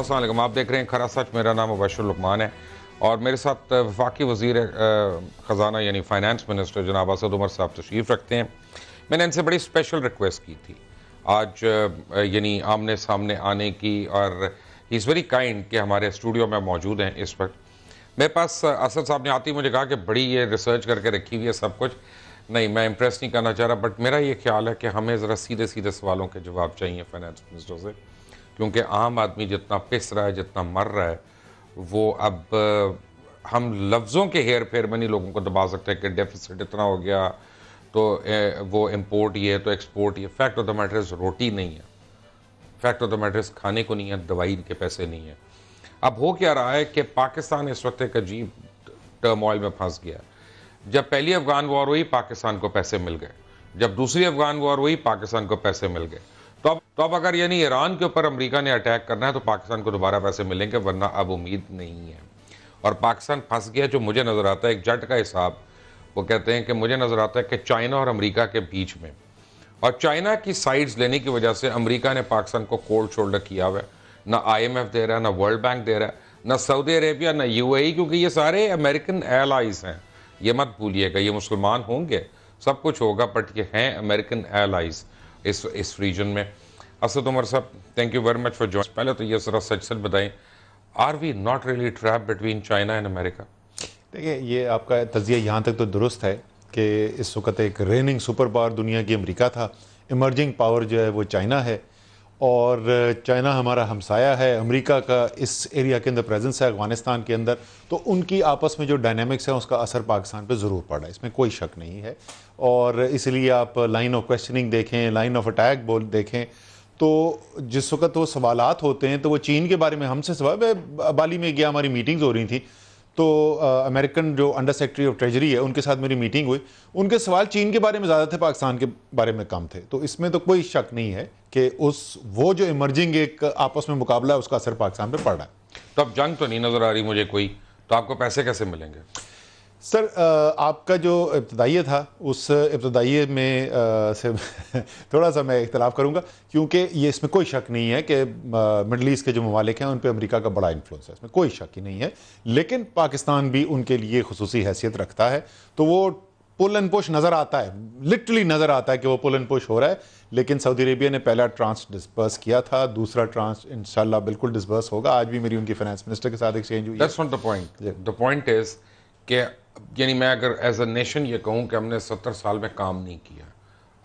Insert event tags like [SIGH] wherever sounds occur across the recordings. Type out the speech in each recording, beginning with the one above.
असलम आप देख रहे हैं खरा सच मेरा नाम लकमान है और मेरे साथ वफाकी वजीर ख़जाना यानी फाइनेंस मिनिस्टर जनाब असद उमर साहब तशरीफ़ रखते हैं मैंने इनसे बड़ी स्पेशल रिक्वेस्ट की थी आज यानी आमने सामने आने की और इज़ वेरी काइंड कि हमारे स्टूडियो में मौजूद हैं इस वक्त मेरे पास असद साहब ने आती मुझे कहा कि बड़ी ये रिसर्च करके रखी हुई है सब कुछ नहीं मैं इम्प्रेस नहीं करना चाह रहा बट मेरा ये ख्याल है कि हमें ज़रा सीधे सीधे सवालों के जवाब चाहिए फाइनेंस मिनिस्टर से क्योंकि आम आदमी जितना पिस रहा है जितना मर रहा है वो अब हम लफ्ज़ों के हेर फेर में नहीं लोगों को दबा सकते कि डेफिसिट इतना हो गया तो वो इम्पोर्ट ये तो एक्सपोर्ट ये fact of the matter is रोटी नहीं है fact of the matter is खाने को नहीं है दवाई के पैसे नहीं है अब हो क्या रहा है कि पाकिस्तान इस वक्त एक अजीब टर्मोइल में फंस गया जब पहली अफगान वॉर हुई पाकिस्तान को पैसे मिल गए जब दूसरी अफगान वॉर हुई पाकिस्तान को पैसे मिल गए तो अब तो अब अगर यानी ईरान के ऊपर अमेरिका ने अटैक करना है तो पाकिस्तान को दोबारा पैसे मिलेंगे वरना अब उम्मीद नहीं है और पाकिस्तान फंस गया जो मुझे नज़र आता है एक जट का हिसाब वो कहते हैं कि मुझे नज़र आता है कि चाइना और अमरीका के बीच में और चाइना की साइड्स लेने की वजह से अमरीका ने पाकिस्तान को कोल्ड शोल्डर किया हुआ है ना एफ दे रहा है ना वर्ल्ड बैंक दे रहा है ना सऊदी अरेबिया ना ए क्योंकि ये सारे अमेरिकन एलाइज हैं ये मत भूलिएगा ये मुसलमान होंगे सब कुछ होगा बट ये हैं अमेरिकन एयरलाइज़ इस इस रीजन में असद उमर साहब thank you very much for join पहले तो ये ज़रा सच सच बताएं are we not really trap between China and America देखिए ये आपका तजिया यहाँ तक तो दुरुस्त है कि इस वक्त एक रेनिंग सुपर पावर दुनिया की अमेरिका था इमर्जिंग पावर जो है वो चाइना है और चाइना हमारा हमसाया है अमेरिका का इस एरिया के अंदर प्रेजेंस है अफगानिस्तान के अंदर तो उनकी आपस में जो डायनेमिक्स है उसका असर पाकिस्तान पे ज़रूर पड़ा है इसमें कोई शक नहीं है और इसलिए आप लाइन ऑफ क्वेश्चनिंग देखें लाइन ऑफ अटैक बोल देखें तो जिस वक्त वो सवाल होते हैं तो वो चीन के बारे में हमसे सवाल बाली में गया हमारी मीटिंग्स हो रही थी तो अमेरिकन जो अंडर सेक्रेटरी ऑफ ट्रेजरी है उनके साथ मेरी मीटिंग हुई उनके सवाल चीन के बारे में ज़्यादा थे पाकिस्तान के बारे में कम थे तो इसमें तो कोई शक नहीं है कि उस वो जो इमर्जिंग एक आपस में मुकाबला है उसका असर पाकिस्तान पर पड़ रहा है तो अब जंग तो नहीं नज़र आ रही मुझे कोई तो आपको पैसे कैसे मिलेंगे सर आपका जो इब्तदाइय था उस इब्तदाइय में आ, से [LAUGHS] थोड़ा सा मैं इख्तलाफ करूँगा क्योंकि ये इसमें कोई शक नहीं है कि मिडल ईस्ट के जो ममालिक हैं उन पर अमरीका का बड़ा इन्फ्लुंस है इसमें कोई शक ही नहीं है लेकिन पाकिस्तान भी उनके लिए खसूसी हैसियत रखता है तो वो पुल एंड पुश नज़र आता है लिटरली नज़र आता है कि वो पुल एंड पुश हो रहा है लेकिन सऊदी अरेबिया ने पहला ट्रांस डिस्पर्स किया था दूसरा ट्रांस इंशाल्लाह बिल्कुल डिस्पर्स होगा आज भी मेरी उनकी फाइनेंस मिनिस्टर के साथ एक्सचेंज हुई पॉइंट इज यानी मैं अगर एज अ नेशन ये कहूँ कि हमने सत्तर साल में काम नहीं किया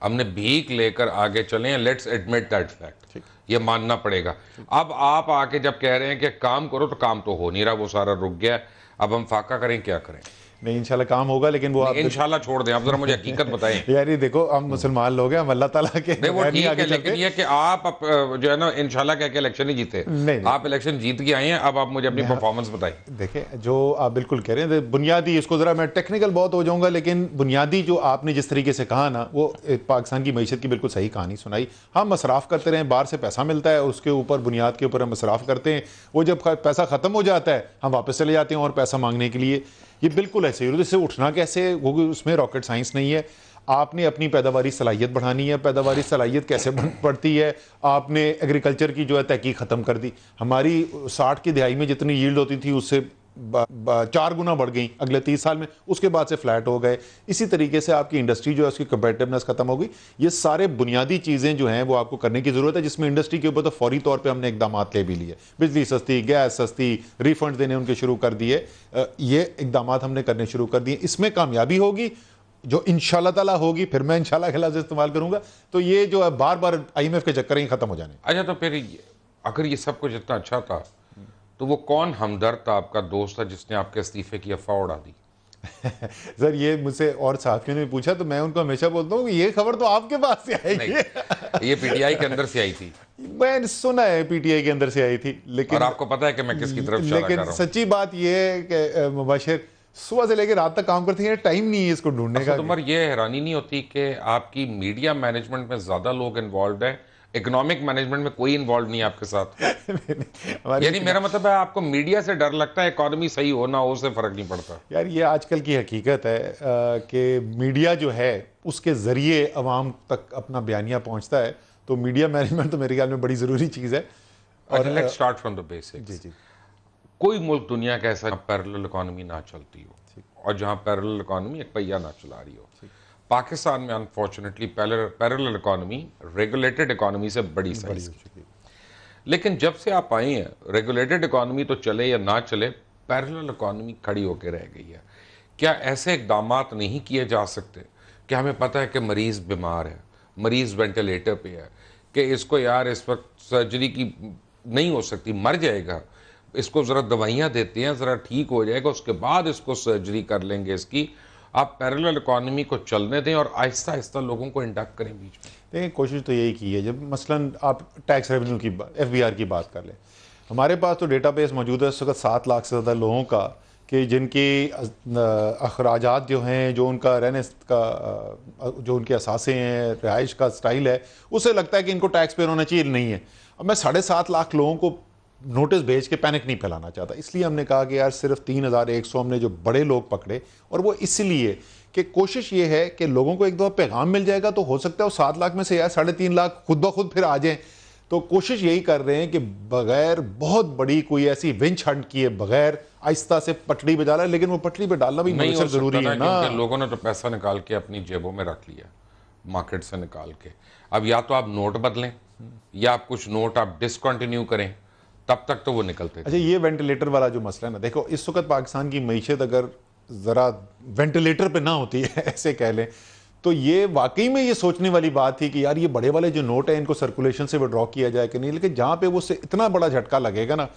हमने भीख लेकर आगे चले हैं लेट्स एडमिट दैट फैक्ट ये मानना पड़ेगा अब आप आके जब कह रहे हैं कि काम करो तो काम तो हो नहीं रहा वो सारा रुक गया अब हम फाका करें क्या करें नहीं इंशाल्लाह काम होगा लेकिन वो आप इंशाल्लाह छोड़ दें आप जरा मुझे हकीकत बताएं [LAUGHS] यार ये देखो हम मुसलमान लोग हैं हम अल्लाह ताला के नहीं वो ठीक है लेकिन ये कि आप जो है ना इंशाल्लाह कह के इलेक्शन ही जीते नहीं आप इलेक्शन जीत के आए हैं अब आप मुझे अपनी परफॉर्मेंस बताएं देखें जो आप बिल्कुल कह रहे हैं तो बुनियादी इसको ज़रा मैं टेक्निकल बहुत हो जाऊंगा लेकिन बुनियादी जो आपने जिस तरीके से कहा ना वो पाकिस्तान की मीशत की बिल्कुल सही कहानी सुनाई हम मसराफ़ करते रहे बाहर से पैसा मिलता है उसके ऊपर बुनियाद के ऊपर हम मसराफ़ करते हैं वो जब पैसा ख़त्म हो जाता है हम वापस चले जाते हैं और पैसा मांगने के लिए ये बिल्कुल ऐसे ही इससे उठना कैसे होगी उसमें रॉकेट साइंस नहीं है आपने अपनी पैदावारी सलाहियत बढ़ानी है पैदावारी सलाहियत कैसे बढ़ती है आपने एग्रीकल्चर की जो है तहकीक ख़त्म कर दी हमारी साठ की दिहाई में जितनी यील्ड होती थी उससे चार गुना बढ़ गई अगले तीस साल में उसके बाद से फ्लैट हो गए इसी तरीके से आपकी इंडस्ट्री जो है उसकी कंपेटिवनेस खत्म हो गई ये सारे बुनियादी चीज़ें जो हैं वो आपको करने की ज़रूरत है जिसमें इंडस्ट्री के ऊपर तो फौरी तौर पर हमने इकदाम ले भी लिए बिजली सस्ती गैस सस्ती रिफंड देने उनके शुरू कर दिए ये इकदाम हमने करने शुरू कर दिए इसमें कामयाबी होगी जो इन होगी फिर मैं इनशाला के इस्तेमाल करूंगा तो ये जो है बार बार एफ के चक्कर ही खत्म हो जाने अच्छा तो फिर अगर ये सब कुछ इतना अच्छा था तो वो कौन हमदर्द था आपका दोस्त था जिसने आपके इस्तीफे की अफवाह उड़ा दी [LAUGHS] सर ये मुझसे और साथियों ने पूछा तो मैं उनको हमेशा बोलता हूँ ये खबर तो आपके पास से आई है ये पीटीआई के अंदर से आई थी [LAUGHS] मैंने सुना है पीटीआई के अंदर से आई थी लेकिन और आपको पता है कि मैं किसकी तरफ लेकिन सच्ची बात यह है कि मुबाशिर सुबह से लेकर रात तक काम करते हैं टाइम नहीं है इसको ढूंढने का तुम्हारे ये हैरानी नहीं होती कि आपकी मीडिया मैनेजमेंट में ज़्यादा लोग इन्वॉल्व है इकोनॉमिक मैनेजमेंट में कोई इन्वॉल्व नहीं है आपके साथ [LAUGHS] यानी मेरा मतलब है आपको मीडिया से डर लगता है इकोनॉमी सही हो ना हो उससे फर्क नहीं पड़ता यार ये आजकल की हकीकत है कि मीडिया जो है उसके ज़रिए अवाम तक अपना बयानिया पहुंचता है तो मीडिया मैनेजमेंट तो मेरे ख्याल में बड़ी ज़रूरी चीज़ है अच्छा, और let's start from the basic जी जी कोई मुल्क दुनिया का ऐसा पैरल इकोनॉमी ना चलती हो और जहाँ पैरल इकोनॉमी एक पहिया ना चला रही हो पाकिस्तान में unfortunately parallel economy regulated economy से बड़ी साइज की लेकिन जब से आप आए हैं रेगुलेटेड इकोनॉमी तो चले या ना चले पैरल इकोनॉमी खड़ी होकर रह गई है क्या ऐसे इकदाम नहीं किए जा सकते क्या हमें पता है कि मरीज़ बीमार है मरीज़ वेंटिलेटर पे है कि इसको यार इस वक्त सर्जरी की नहीं हो सकती मर जाएगा इसको ज़रा दवाइयाँ देते हैं ज़रा ठीक हो जाएगा उसके बाद इसको सर्जरी कर लेंगे इसकी आप पैरल इकोनॉमी को चलने दें और आहिस्ता आहिस्ता लोगों को इंडक्ट करें बीच में देखिए कोशिश तो यही की है जब मसलन आप टैक्स रेवेन्यू की एफ की बात कर लें हमारे पास तो डेटा बेस मौजूद है इस वक्त सात लाख से ज़्यादा लोगों का कि जिनकी अखराज जो हैं जो उनका रहने का जो उनके असासे हैं रिहाइश का स्टाइल है उसे लगता है कि इनको टैक्स पेयर होना चाहिए नहीं है अब मैं साढ़े सात लाख लोगों को नोटिस भेज के पैनिक नहीं फैलाना चाहता इसलिए हमने कहा कि यार सिर्फ तीन हज़ार एक सौ हमने जो बड़े लोग पकड़े और वो इसलिए कि कोशिश ये है कि लोगों को एक दो पैगाम मिल जाएगा तो हो सकता है वो सात लाख में से यार साढ़े तीन लाख खुद ब खुद फिर आ जाएँ तो कोशिश यही कर रहे हैं कि बगैर बहुत बड़ी कोई ऐसी विंच हंट किए बगैर आहिस्ता से पटड़ी पर डाला लेकिन वो पटड़ी पर डालना भी नहीं जरूरी है ना लोगों ने तो पैसा निकाल के अपनी जेबों में रख लिया मार्केट से निकाल के अब या तो आप नोट बदलें या आप कुछ नोट आप डिसकंटिन्यू करें तब तक तो वो निकलते अच्छा ये वेंटिलेटर वाला जो मसला है ना देखो इस वक्त पाकिस्तान की मीशत अगर ज़रा वेंटिलेटर पे ना होती है [LAUGHS] ऐसे कह लें तो ये वाकई में ये सोचने वाली बात थी कि यार ये बड़े वाले जो नोट है इनको सर्कुलेशन से विड्रॉ किया जाए कि नहीं लेकिन जहाँ पे वो से इतना बड़ा झटका लगेगा ना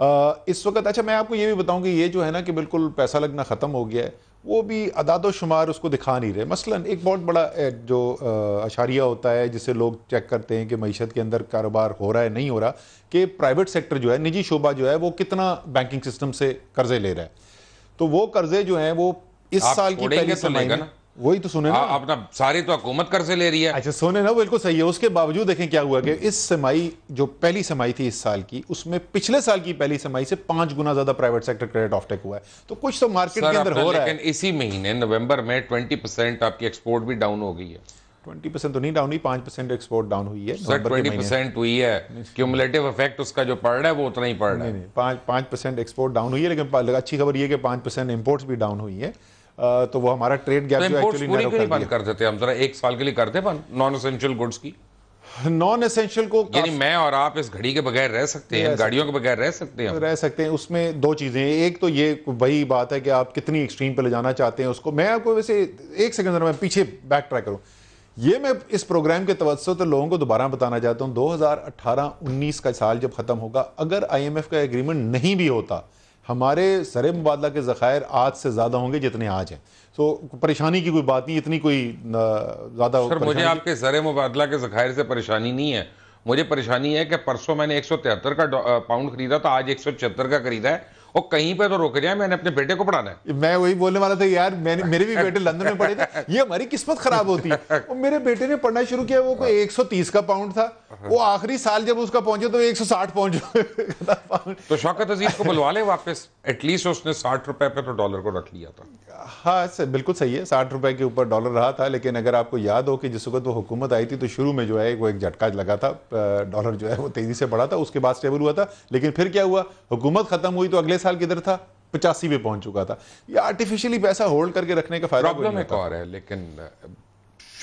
इस वक्त अच्छा मैं आपको ये भी बताऊं कि ये जो है ना कि बिल्कुल पैसा लगना ख़त्म हो गया है वो भी अदादोशुमार उसको दिखा नहीं रहे मसलन एक बहुत बड़ा जो अशारिया होता है जिसे लोग चेक करते हैं कि मीशत के अंदर कारोबार हो रहा है नहीं हो रहा कि प्राइवेट सेक्टर जो है निजी शोबा जो है वो कितना बैंकिंग सिस्टम से कर्जे ले रहा है तो वो कर्जे जो हैं वो इस साल की पहले तो समय में वही तो सुने ना अपना सारी तो हुकूमत कर से ले रही है अच्छा सुने ना बिल्कुल सही है उसके बावजूद देखें क्या हुआ कि इस समाई जो पहली समाई थी इस साल की उसमें पिछले साल की पहली समाई से पांच गुना ज्यादा प्राइवेट सेक्टर क्रेडिट ऑफटेक हुआ है तो कुछ तो मार्केट के अंदर हो रहा है लेकिन इसी महीने नवंबर में ट्वेंटी परसेंट आपकी एक्सपोर्ट भी डाउन हो गई है ट्वेंटी परसेंट तो नहीं डाउन हुई पांच परसेंट एक्सपोर्ट डाउन हुई है सर ट्वेंटी परसेंट हुई है क्यूमुलेटिव इफेक्ट उसका जो पड़ रहा है वो उतना ही पड़ रहा है पाँच परसेंट एक्सपोर्ट डाउन हुई है लेकिन अच्छी खबर यह कि परसेंट इम्पोर्ट भी डाउन हुई है तो वो हमारा ट्रेड गैप तो जो एक्चुअली बंद कर देते हम जरा एक साल के लिए करते बंद नॉन एसेंशियल गुड्स की नॉन एसेंशियल को यानी मैं और आप इस घड़ी के बगैर रह सकते हैं गाड़ियों के बगैर रह सकते हैं रह सकते हैं उसमें दो चीज़ें एक तो ये वही बात है कि आप कितनी एक्सट्रीम पे ले जाना चाहते हैं उसको मैं आपको वैसे एक सेकंड मैं पीछे बैक ट्रैक करूँ ये मैं इस प्रोग्राम के तवज्जो तो लोगों को दोबारा बताना चाहता हूँ 2018-19 का साल जब ख़त्म होगा अगर आईएमएफ का एग्रीमेंट नहीं भी होता हमारे सर मुबादला के ज़ख़ायर आज से ज़्यादा होंगे जितने आज हैं तो परेशानी की कोई बात नहीं इतनी कोई ज़्यादा मुझे आपके सर मुबादला के ज़ख़ायर से परेशानी नहीं है मुझे परेशानी है कि परसों मैंने एक सौ तिहत्तर का पाउंड खरीदा था आज एक सौ छिहत्तर का खरीदा है और कहीं पर तो रोक जाए मैंने अपने बेटे को पढ़ाना है मैं वही बोलने वाला था यार मैंने मेरे भी बेटे लंदन में पढ़े थे [LAUGHS] ये हमारी किस्मत खराब होती है [LAUGHS] और मेरे बेटे ने पढ़ना शुरू किया वो कोई 130 हाँ। का पाउंड था हाँ। वो आखिरी साल जब उसका पहुंचे तो 160 पहुंचे तो शौकत अजीज को बुलवा ले वापस एटलीस्ट उसने साठ रुपए पे तो डॉलर को रख लिया था हाँ सर बिल्कुल सही है साठ रुपए के ऊपर डॉलर रहा था लेकिन अगर आपको याद हो कि जिस वक्त वो हुकूमत आई थी तो शुरू में जो है वो एक झटका लगा था डॉलर जो है वो तेजी से बढ़ा था उसके बाद स्टेबल हुआ था लेकिन फिर क्या हुआ हुकूमत खत्म हुई तो अगले साल किधर था पचासी पे पहुंच चुका था ये आर्टिफिशियली पैसा होल्ड करके रखने का फायदा प्रॉब्लम एक और है लेकिन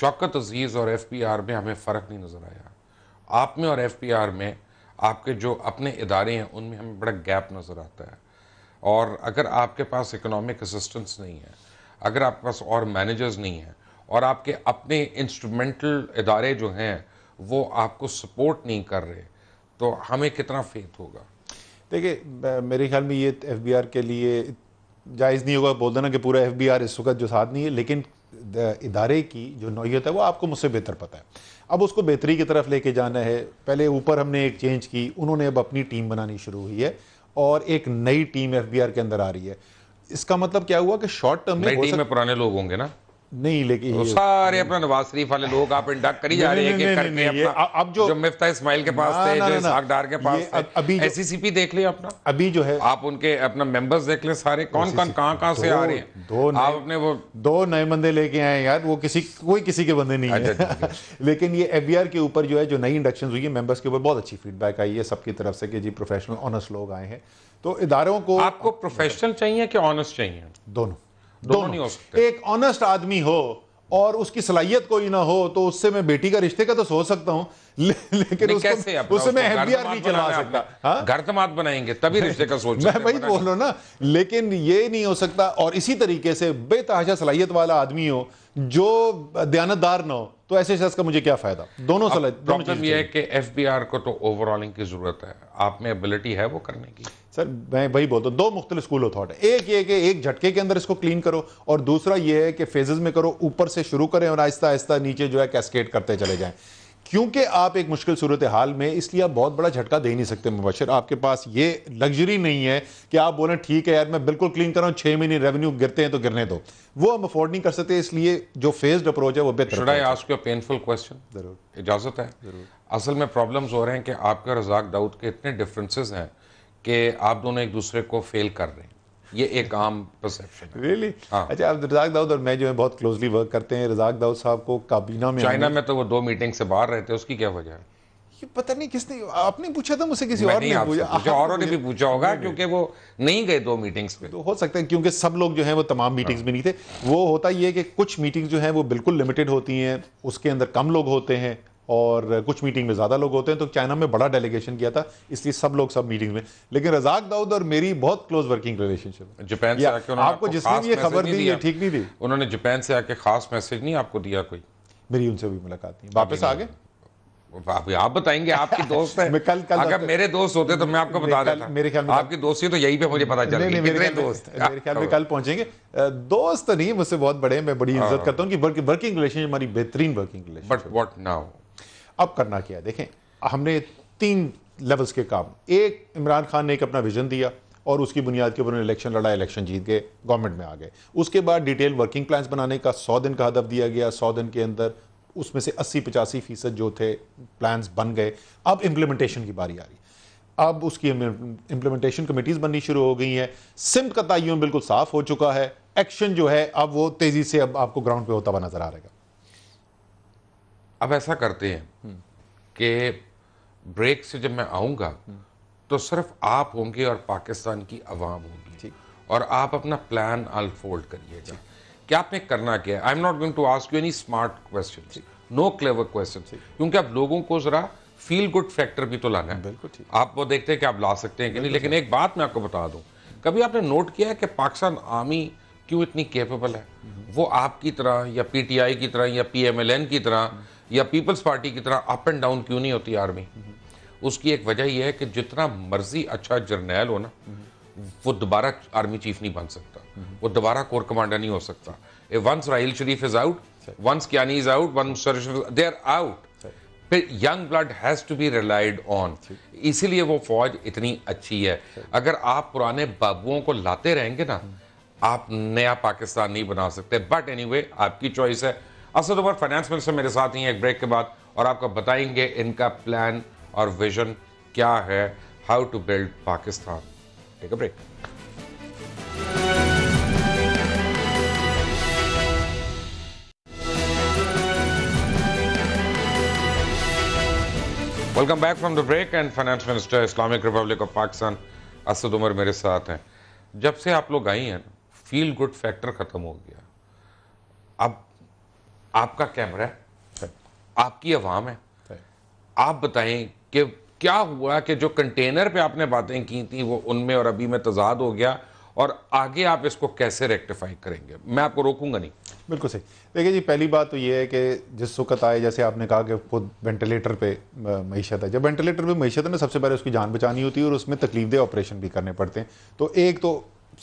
शौकत अजीज और एफ पी आर में हमें फ़र्क नहीं नज़र आया आप में और एफ पी आर में आपके जो अपने इदारे हैं उनमें हमें बड़ा गैप नज़र आता है और अगर आपके पास इकोनॉमिक असिस्टेंस नहीं है अगर आपके पास और मैनेजर्स नहीं हैं और आपके अपने इंस्ट्रूमेंटल इदारे जो हैं वो आपको सपोर्ट नहीं कर रहे तो हमें कितना फेथ होगा देखिए मेरे ख्याल में ये एफ के लिए जायज़ नहीं होगा बोल देना कि पूरा एफ इस वक्त जो साथ नहीं है लेकिन इदारे की जो नौीयत है वो आपको मुझसे बेहतर पता है अब उसको बेहतरी की तरफ लेके जाना है पहले ऊपर हमने एक चेंज की उन्होंने अब अपनी टीम बनानी शुरू हुई है और एक नई टीम एफ के अंदर आ रही है इसका मतलब क्या हुआ कि शॉर्ट टर्म में, में पुराने लोग होंगे ना नहीं लेके तो सारे अपना नवाज शरीफ वाले लोग आप इंडक्ट करी जा रहे हैं करके अपना अब जो जो मिफ्ता इस्माइल के पास थे जो इसहाक डार के पास थे अभी एससीसीपी देख लिया अपना अभी जो है आप उनके अपना मेंबर्स देख ले सारे कौन कौन कहाँ कहाँ से आ रहे हैं दो आप अपने वो दो नए बंदे लेके आए यार वो किसी कोई किसी के बंदे नहीं अच्छा, है अच्छा, अच्छा। [LAUGHS] लेकिन ये एफ के ऊपर जो है जो नई इंडक्शन हुई है मेंबर्स के ऊपर बहुत अच्छी फीडबैक आई है सबकी तरफ से कि जी प्रोफेशनल ऑनस्ट लोग आए हैं तो इधारों को आपको प्रोफेशनल चाहिए कि ऑनस्ट चाहिए दोनों दोनों नहीं हो सकते एक ऑनेस्ट आदमी हो और उसकी सलाहियत कोई ना हो तो उससे मैं बेटी का रिश्ते का तो सोच सकता हूँ ले, लेकिन उससे एफ बी आर नहीं चला सकता घर हाँ? तमात बनाएंगे तभी रिश्ते का सोच [LAUGHS] मैं वही बोल रहा ना लेकिन ये नहीं हो सकता और इसी तरीके से बेतहाशा सलाहियत वाला आदमी हो जो दयानतदार ना हो तो ऐसे शख्स का मुझे क्या फायदा दोनों सलाह प्रॉब्लम यह है कि एफबीआर को तो ओवरऑलिंग की जरूरत है आप में एबिलिटी है वो करने की सर मैं वही बोलता हूँ दो मुख्तलि स्कूल ऑफ है एक ये कि एक झटके के अंदर इसको क्लीन करो और दूसरा ये है कि फेजेस में करो ऊपर से शुरू करें और आहिस्ता आहिस्ता नीचे जो है कैस्केट करते चले जाएँ क्योंकि आप एक मुश्किल सूरत हाल में इसलिए आप बहुत बड़ा झटका दे नहीं सकते मुबशर आपके पास ये लग्जरी नहीं है कि आप बोलें ठीक है यार मैं बिल्कुल क्लीन कर रहा हूँ छः महीने रेवेन्यू गिरते हैं तो गिरने दो वो हम अफोर्ड नहीं कर सकते इसलिए जो फेस्ड अप्रोच है वो बेहतर पेनफुल क्वेश्चन जरूर इजाजत है जरूर असल में प्रॉब्लम हो रहे हैं कि आपका रजाक दाऊद के इतने डिफ्रेंसेज हैं कि आप दोनों एक दूसरे को फेल कर रहे हैं ये एक आम परसेप्शन रियली हाँ अच्छा आप रजाक दाऊद और मैं जो है बहुत क्लोजली वर्क करते हैं रजाक दाऊद साहब को काबीना में चाइना में तो वो दो मीटिंग से बाहर रहते हैं उसकी क्या वजह है ये पता नहीं किसने आपने पूछा था मुझसे किसी और ने पूछा पूछा औरों ने भी हाँ। पूछा होगा क्योंकि वो नहीं गए दो मीटिंग्स पे तो हो सकता है क्योंकि सब लोग जो हैं वो तमाम मीटिंग्स हाँ। में नहीं थे वो होता ये है कि कुछ मीटिंग्स जो हैं वो बिल्कुल लिमिटेड होती हैं उसके अंदर कम लोग होते हैं और कुछ मीटिंग में ज़्यादा लोग होते हैं तो चाइना में बड़ा डेलीगेशन किया था इसलिए सब लोग सब मीटिंग में लेकिन रजाक दाऊद और मेरी बहुत क्लोज वर्किंग रिलेशनशिप जापान से आके उन्होंने आपको जिसने भी ये खबर दी ये ठीक नहीं दी उन्होंने जापान से आके खास मैसेज नहीं आपको दिया कोई मेरी उनसे भी मुलाकात नहीं वापस आ गए आप बताएंगे आपके [LAUGHS] दोस्त हैं कल कल अगर मेरे दोस्त होते तो मैं आपको बता देता मेरे ख्याल में आपकी दोस्ती तो यही पे मुझे पता चल गई मेरे दोस्त मेरे ख्याल में कल पहुंचेंगे दोस्त नहीं मुझसे बहुत बड़े मैं बड़ी इज्जत हाँ। करता हूँ कि वर्किंग रिलेशनशिप हमारी बेहतरीन working relationship but what now अब करना क्या है देखें हमने तीन लेवल्स के काम एक इमरान खान ने एक अपना विजन दिया और उसकी बुनियाद के ऊपर उन्होंने इलेक्शन लड़ा इलेक्शन जीत गए गवर्नमेंट में आ गए उसके बाद डिटेल वर्किंग प्लान्स बनाने का सौ दिन का हदफ दिया गया सौ दिन के अंदर उसमें से अस्सी पचासी फीसद जो थे प्लान्स बन गए अब इम्प्लीमेंटेशन की बारी आ रही अब उसकी इम्प्लीमेंटेशन कमेटीज़ बननी शुरू हो गई हैं सिम का तयन बिल्कुल साफ हो चुका है एक्शन जो है अब वो तेज़ी से अब आपको ग्राउंड पे होता हुआ नज़र आ रहेगा अब ऐसा करते हैं हम्म। कि ब्रेक से जब मैं आऊंगा हम्म। तो सिर्फ आप होंगे और पाकिस्तान की आवाम होगी और आप अपना प्लान अनफोल्ड करिएगा क्या आपने करना क्या I am not going to ask you any smart question no clever question क्योंकि आप लोगों को जरा फील गुड फैक्टर भी तो लाना है बिल्कुल ठीक आप वो देखते हैं कि आप ला सकते हैं कि नहीं लेकिन एक बात मैं आपको बता दूं कभी आपने नोट किया है कि पाकिस्तान आर्मी क्यों इतनी केपेबल है हम्म। वो आपकी तरह या पीटीआई की तरह या पीएमएलएन की तरह या पीपल्स पार्टी की तरह अप एंड डाउन क्यों नहीं होती आर्मी उसकी एक वजह यह है कि जितना मर्जी अच्छा जर्नैल हो ना वो दोबारा आर्मी चीफ नहीं बन सकता वो दोबारा कोर कमांडर नहीं हो सकता once Raheel Sharif is out once Kayani is out one they are out फिर young blood has to be relied on इसीलिए वो फौज इतनी अच्छी है अगर आप पुराने बाबुओं को लाते रहेंगे ना आप नया पाकिस्तान नहीं बना सकते बट एनी anyway, आपकी चॉइस है असद उमर फाइनेंस मिनिस्टर मेरे साथ ही एक ब्रेक के बाद और आपको बताएंगे इनका प्लान और विजन क्या है how to build Pakistan take a break welcome back from the break and finance minister Islamic Republic of Pakistan Asad Umar मेरे साथ हैं जब से आप लोग आई हैं फील गुड फैक्टर ख़त्म हो गया आपका कैमरा है आपकी आवाम है आप बताएं कि क्या हुआ कि जो कंटेनर पे आपने बातें की थी वो उनमें और अभी में तजाद हो गया और आगे आप इसको कैसे रेक्टिफाई करेंगे मैं आपको रोकूंगा नहीं बिल्कुल सही देखिए जी पहली बात तो ये है कि जिस वक्त आए जैसे आपने कहा कि खुद वेंटिलेटर पे मीशत है जब वेंटिलेटर पे मीशत है ना सबसे पहले उसकी जान बचानी होती है और उसमें तकलीफ दे ऑपरेशन भी करने पड़ते हैं तो एक तो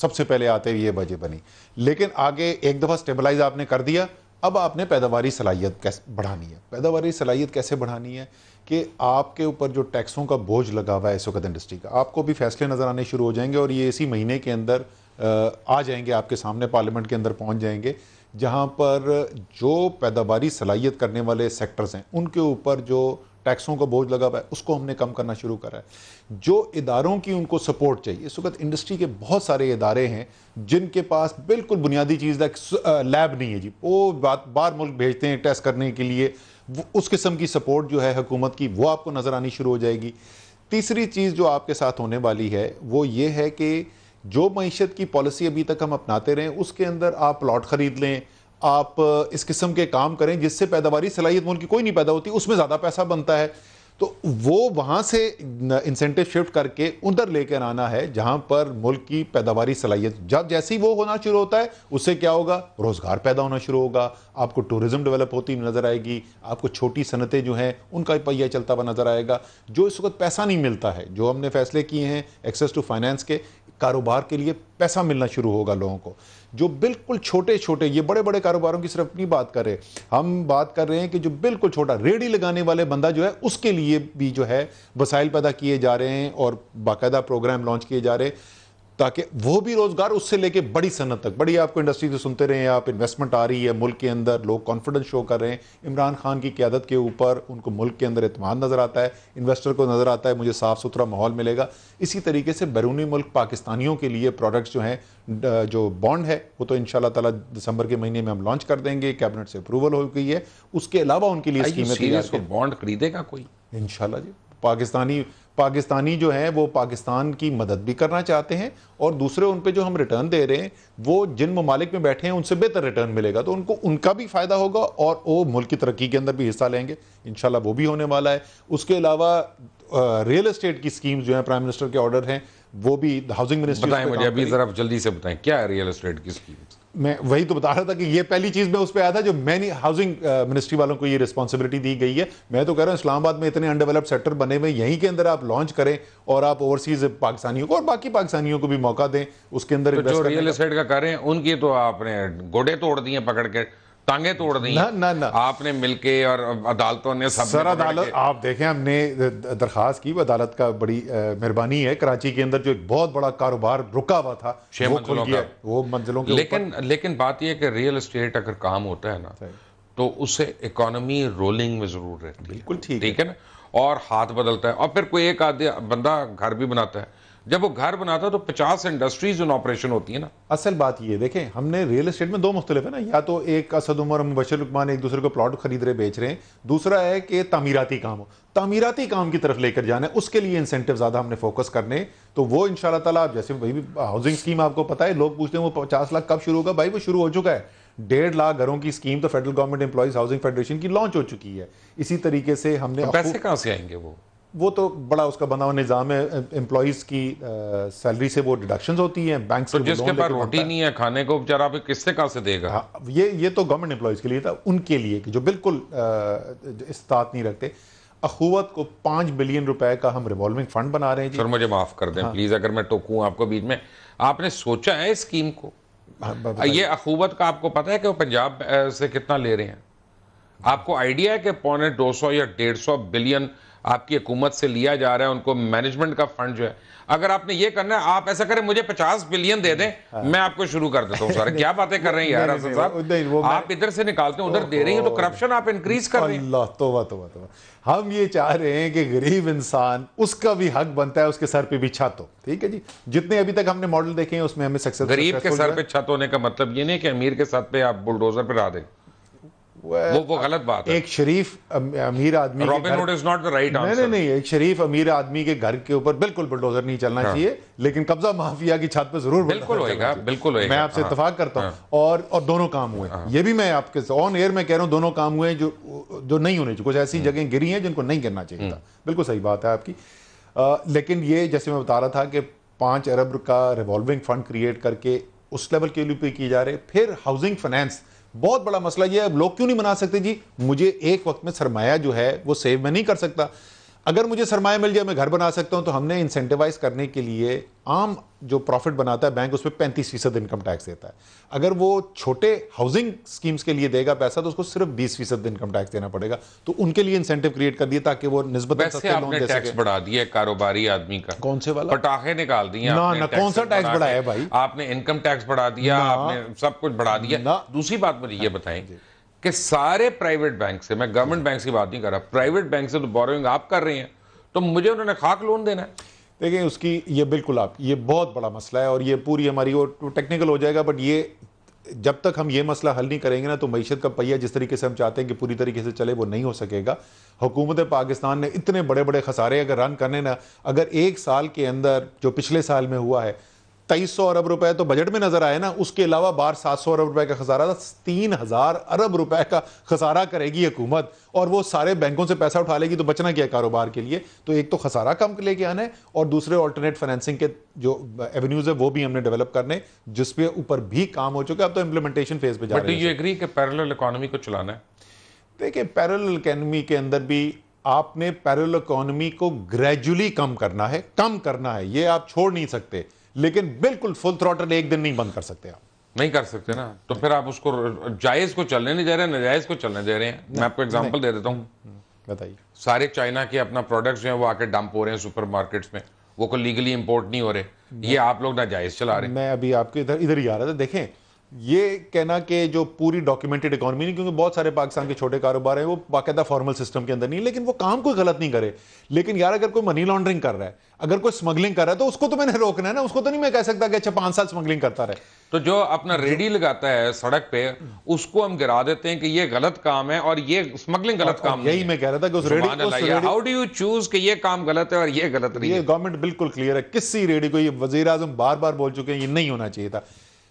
सबसे पहले आते ये वजह बनी लेकिन आगे एक दफ़ा स्टेबलाइज आपने कर दिया अब आपने पैदावारी सलाहियत कैसे बढ़ानी है पैदावारी सलाहियत कैसे बढ़ानी है कि आपके ऊपर जो टैक्सों का बोझ लगा हुआ है इस वक्त इंडस्ट्री का आपको भी फैसले नज़र आने शुरू हो जाएंगे और ये इसी महीने के अंदर आ जाएंगे आपके सामने पार्लियामेंट के अंदर पहुंच जाएंगे जहां पर जो पैदावारी सलाहियत करने वाले सेक्टर्स हैं उनके ऊपर जो टैक्सों का बोझ लगा हुआ है उसको हमने कम करना शुरू करा है जो इदारों की उनको सपोर्ट चाहिए इस वक्त इंडस्ट्री के बहुत सारे इदारे हैं जिनके पास बिल्कुल बुनियादी चीज़ का लैब uh, नहीं है जी वो बात बार मुल्क भेजते हैं टेस्ट करने के लिए उस किस्म की सपोर्ट जो है हुकूमत की वो आपको नज़र आनी शुरू हो जाएगी तीसरी चीज़ जो आपके साथ होने वाली है वो ये है कि जो मीशत की पॉलिसी अभी तक हम अपनाते रहें उसके अंदर आप प्लाट ख़रीद लें आप uh, इस किस्म के काम करें जिससे पैदावारी सलाहियत मुल्क की कोई नहीं पैदा होती उसमें ज़्यादा पैसा बनता है तो वो वहाँ से इंसेंटिव शिफ्ट करके उधर लेकर आना है जहाँ पर मुल्क की पैदावारी सलाहियत जब जैसे ही वो होना शुरू होता है उससे क्या होगा रोज़गार पैदा होना शुरू होगा आपको टूरिज़म डेवलप होती नज़र आएगी आपको छोटी सनतें जो हैं उनका पहिया चलता हुआ नज़र आएगा जो इस वक्त पैसा नहीं मिलता है जो हमने फैसले किए हैं एक्सेस टू फाइनेंस के कारोबार के लिए पैसा मिलना शुरू होगा लोगों को जो बिल्कुल छोटे छोटे ये बड़े बड़े कारोबारों की सिर्फ नहीं बात कर रहे हम बात कर रहे हैं कि जो बिल्कुल छोटा रेडी लगाने वाले बंदा जो है उसके लिए भी जो है वसाइल पैदा किए जा रहे हैं और बाकायदा प्रोग्राम लॉन्च किए जा रहे हैं ताकि वो भी रोज़गार उससे लेके बड़ी सनत तक बड़ी आपको इंडस्ट्री से सुनते रहे आप इन्वेस्टमेंट आ रही है मुल्क के अंदर लोग कॉन्फिडेंस शो कर रहे हैं इमरान खान की क्यादत के ऊपर उनको मुल्क के अंदर इतमान नज़र आता है इन्वेस्टर को नज़र आता है मुझे साफ़ सुथरा माहौल मिलेगा इसी तरीके से बैरूनी मुल्क पाकिस्तानियों के लिए प्रोडक्ट्स जो हैं जो बॉन्ड है वो तो इन ताला दिसंबर के महीने में हम लॉन्च कर देंगे कैबिनेट से अप्रूवल हो गई है उसके अलावा उनके लिए स्कीमें बॉन्ड खरीदेगा कोई इनशाला जी पाकिस्तानी पाकिस्तानी जो हैं वो पाकिस्तान की मदद भी करना चाहते हैं और दूसरे उन पर जो हम रिटर्न दे रहे हैं वो जिन ममालिक में बैठे हैं उनसे बेहतर रिटर्न मिलेगा तो उनको उनका भी फ़ायदा होगा और वो मुल्क की तरक्की के अंदर भी हिस्सा लेंगे इन वो भी होने वाला है उसके अलावा रियल इस्टेट की स्कीम्स जो हैं प्राइम मिनिस्टर के ऑर्डर हैं वो भी हाउसिंग मिनिस्टर मुझे अभी ज़रा जल्दी से बताएं क्या है रियल इस्टेट की स्कीम मैं वही तो बता रहा था कि ये पहली चीज मैं उस पर आया था जो मैंने हाउसिंग मिनिस्ट्री uh, वालों को ये रिस्पॉन्सिबिलिटी दी गई है मैं तो कह रहा हूँ इस्लामाबाद में इतने अनडेवलप सेक्टर बने हुए यहीं के अंदर आप लॉन्च करें और आप ओवरसीज पाकिस्तानियों को और बाकी पाकिस्तानियों को भी मौका दें उसके अंदर तो जो रियल का करें उनकी तो आपने गोडे तोड़ दिए पकड़ के टांगे तोड़ दी ना ना ना आपने मिलके और अदालतों ने सब सर अदालत आप देखें हमने दरखास्त की अदालत का बड़ी मेहरबानी है कराची के अंदर जो एक बहुत बड़ा कारोबार रुका हुआ था वो खुल गया वो मंजिलों के लेकिन लेकिन बात यह कि रियल एस्टेट अगर काम होता है ना तो उसे इकोनॉमी रोलिंग में जरूर रहती है बिल्कुल ठीक ठीक है ना और हाथ बदलता है और फिर कोई एक आधे बंदा घर भी बनाता है जब वो घर बनाता तो पचास इंडस्ट्रीज इन ऑपरेशन होती है ना असल बात ये देखें हमने रियल एस्टेट में दो मुख्तलिफ है ना या तो एक असद उमर मुबशर उकमान एक दूसरे को प्लॉट खरीद रहे बेच रहे हैं दूसरा है कि तमीराती काम हो तमीराती काम की तरफ लेकर जाना है उसके लिए इंसेंटिव ज़्यादा हमने फोकस करने तो वो इन ताला आप जैसे वही हाउसिंग स्कीम आपको पता है लोग पूछते हैं वो पचास लाख कब शुरू होगा भाई वो शुरू हो चुका है डेढ़ लाख घरों की स्कीम तो federal government employees housing federation की लॉन्च हो चुकी है इसी तरीके से हमने तो पैसे कहाँ से आएंगे वो वो तो बड़ा उसका बना हुआ निज़ाम है एम्प्लॉज की सैलरी से वो डिडक्शन होती हैं बैंक से तो जिसके पास रोटी नहीं है खाने को बेचारा आप किससे कहा से देगा हाँ ये ये तो गवर्नमेंट एम्प्लॉयज़ के लिए था उनके लिए कि जो बिल्कुल इस्तात नहीं रखते अखूवत को पाँच बिलियन रुपए का हम रिवॉल्विंग फंड बना रहे हैं सर मुझे माफ़ कर दें हाँ। प्लीज़ अगर मैं टोकूँ आपको बीच में आपने सोचा है स्कीम को हाँ, ये अखूवत का आपको पता है कि वो पंजाब से कितना ले रहे हैं आपको आइडिया है कि पौने दो या डेढ़ बिलियन आपकी हुकूमत से लिया जा रहा है उनको मैनेजमेंट का फंड जो है अगर आपने ये करना है आप ऐसा करें मुझे पचास बिलियन दे दें हाँ। मैं आपको शुरू कर देता हूँ सर [LAUGHS] क्या बातें कर रहे हैं यार साहब आप इधर से निकालते हैं उधर दे रही हैं तो करप्शन आप इंक्रीज कर रहे हैं तोबा तोबा तोबा हम ये चाह रहे हैं कि गरीब इंसान उसका भी हक बनता है उसके सर पे भी छत हो ठीक है जी जितने अभी तक हमने मॉडल देखे हैं उसमें हमें सक्सेस गरीब के सर पे छत होने का मतलब ये नहीं कि अमीर के साथ पे आप बुलडोजर पे ला दें वो वो गलत बात है एक शरीफ अमीर आदमी Robin Hood is not the right answer नहीं नहीं एक शरीफ अमीर आदमी के घर के ऊपर बिल्कुल बुलडोजर नहीं चलना हाँ। चाहिए लेकिन कब्जा माफिया की छत पे जरूर बिल्कुल होएगा बिल्कुल होएगा मैं आपसे हाँ। इतफाक करता हूँ हाँ। और और दोनों काम हुए हाँ। ये भी मैं आपके ऑन एयर में कह रहा हूँ दोनों काम हुए जो जो नहीं होने चाहिए कुछ ऐसी हम्म। जगह गिरी हैं जिनको नहीं गिरना चाहिए हम्म। था बिल्कुल सही बात है आपकी लेकिन ये जैसे मैं बता रहा था कि पांच अरब का रिवॉल्विंग फंड क्रिएट करके उस लेवल के लिए पे किए जा रहे फिर हाउसिंग फाइनेंस बहुत बड़ा मसला यह अब लोग क्यों नहीं बना सकते जी मुझे एक वक्त में सरमाया जो है वो सेव में नहीं कर सकता अगर मुझे सरमाया मिल जाए मैं घर बना सकता हूं तो हमने इंसेंटिवाइज करने के लिए आम जो प्रॉफिट बनाता है बैंक उस पर पैंतीस फीसद इनकम टैक्स देता है अगर वो छोटे हाउसिंग स्कीम्स के लिए देगा पैसा तो उसको सिर्फ बीस फीसद इनकम टैक्स देना पड़ेगा तो उनके लिए इंसेंटिव क्रिएट कर दिए ताकि वो निस्बत टैक्स बढ़ा दिया कारोबारी आदमी का कौन से वाला पटाखे निकाल दिए कौन सा टैक्स बढ़ाया भाई आपने इनकम टैक्स बढ़ा दिया आपने सब कुछ बढ़ा दिया दूसरी बात मुझे ये हाँ, बताएंगे कि सारे प्राइवेट बैंक से मैं गवर्नमेंट बैंक की बात नहीं कर रहा प्राइवेट बैंक से तो बोरोइंग आप कर रही हैं तो मुझे उन्होंने खाक लोन देना है देखिए उसकी ये बिल्कुल आप ये बहुत बड़ा मसला है और ये पूरी हमारी वो टेक्निकल हो जाएगा बट ये जब तक हम ये मसला हल नहीं करेंगे ना तो मीशत का पहिया जिस तरीके से हम चाहते हैं कि पूरी तरीके से चले वो नहीं हो सकेगा हुकूमत पाकिस्तान ने इतने बड़े बड़े खसारे अगर रन करने ना अगर एक साल के अंदर जो पिछले साल में हुआ है तेईस सौ अरब रुपए तो बजट में नजर आए ना उसके अलावा बार सात सौ अरब रुपए का खसारा था तीन हजार अरब रुपए का खसारा करेगी हुकूमत और वो सारे बैंकों से पैसा उठा लेगी तो बचना क्या कारोबार के लिए तो एक तो खसारा कम लेके आना है और दूसरे ऑल्टरनेट फाइनेंसिंग के जो एवेन्यूज है वो भी हमने डेवलप करने जिसपे ऊपर भी काम हो चुका है अब तो इम्प्लीमेंटेशन फेज पे जा इकोनॉमी को चलाना है देखिए पैरल इकोनॉमी के अंदर भी आपने पैरल इकोनॉमी को ग्रेजुअली कम करना है कम करना है ये आप छोड़ नहीं सकते लेकिन बिल्कुल फुल थ्रॉटल एक दिन नहीं बंद कर सकते आप नहीं कर सकते ना तो फिर आप उसको जायज को चलने नहीं दे रहे नजायज को चलने दे रहे हैं मैं आपको एग्जाम्पल दे देता हूँ हम्म, बताइए सारे चाइना के अपना प्रोडक्ट्स जो है वो आके डंप हो रहे हैं सुपर मार्केट्स में वो को लीगली इंपोर्ट नहीं हो रहे ये आप लोग ना जायज़ चला रहे हैं मैं अभी आपके इधर इधर ही आ रहा था देखें ये कहना कि जो पूरी डॉक्यूमेंटेड इकोनॉमी नहीं क्योंकि बहुत सारे पाकिस्तान के छोटे कारोबार हैं वो बाकायदा फॉर्मल सिस्टम के अंदर नहीं लेकिन वो काम कोई गलत नहीं करे लेकिन यार अगर कोई मनी लॉन्ड्रिंग कर रहा है अगर कोई स्मगलिंग कर रहा है तो उसको तो मैंने रोकना है ना उसको तो नहीं मैं कह सकता कि अच्छा पांच साल स्मगलिंग करता रहे तो जो अपना रेडी लगाता है सड़क पे उसको हम गिरा देते हैं कि ये गलत काम है और ये स्मगलिंग गलत और, काम यही मैं कह रहा था कि उस ready how do you choose कि ये काम गलत है और ये गलत नहीं ये गवर्नमेंट बिल्कुल क्लियर है किसी रेडी को ये वजीर आजम बार बार बोल चुके हैं ये नहीं होना चाहिए था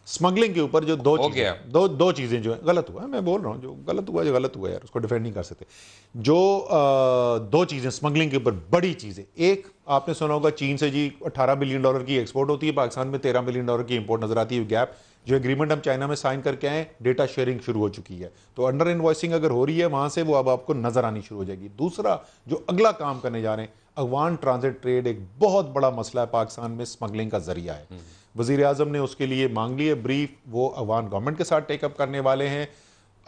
स्मगलिंग के ऊपर जो दो चीजें दो दो चीज़ें जो है गलत हुआ है मैं बोल रहा हूँ जो गलत हुआ जो गलत हुआ यार उसको डिफेंड नहीं कर सकते जो आ, दो चीज़ें स्मगलिंग के ऊपर बड़ी चीज़ें एक आपने सुना होगा चीन से जी 18 बिलियन डॉलर की एक्सपोर्ट होती है पाकिस्तान में 13 बिलियन डॉलर की इम्पोर्ट नजर आती है गैप जो एग्रीमेंट हम चाइना में साइन करके आए डेटा शेयरिंग शुरू हो चुकी है तो अंडर इन्वॉइसिंग अगर हो रही है वहाँ से वो अब आपको नजर आनी शुरू हो जाएगी दूसरा जो अगला काम करने जा रहे हैं अगवान ट्रांजिट ट्रेड एक बहुत बड़ा मसला है पाकिस्तान में स्मगलिंग का जरिया है वज़ी अजम ने उसके लिए मांग ली है ब्रीफ वो अफगान गवर्नमेंट के साथ टेकअप करने वाले हैं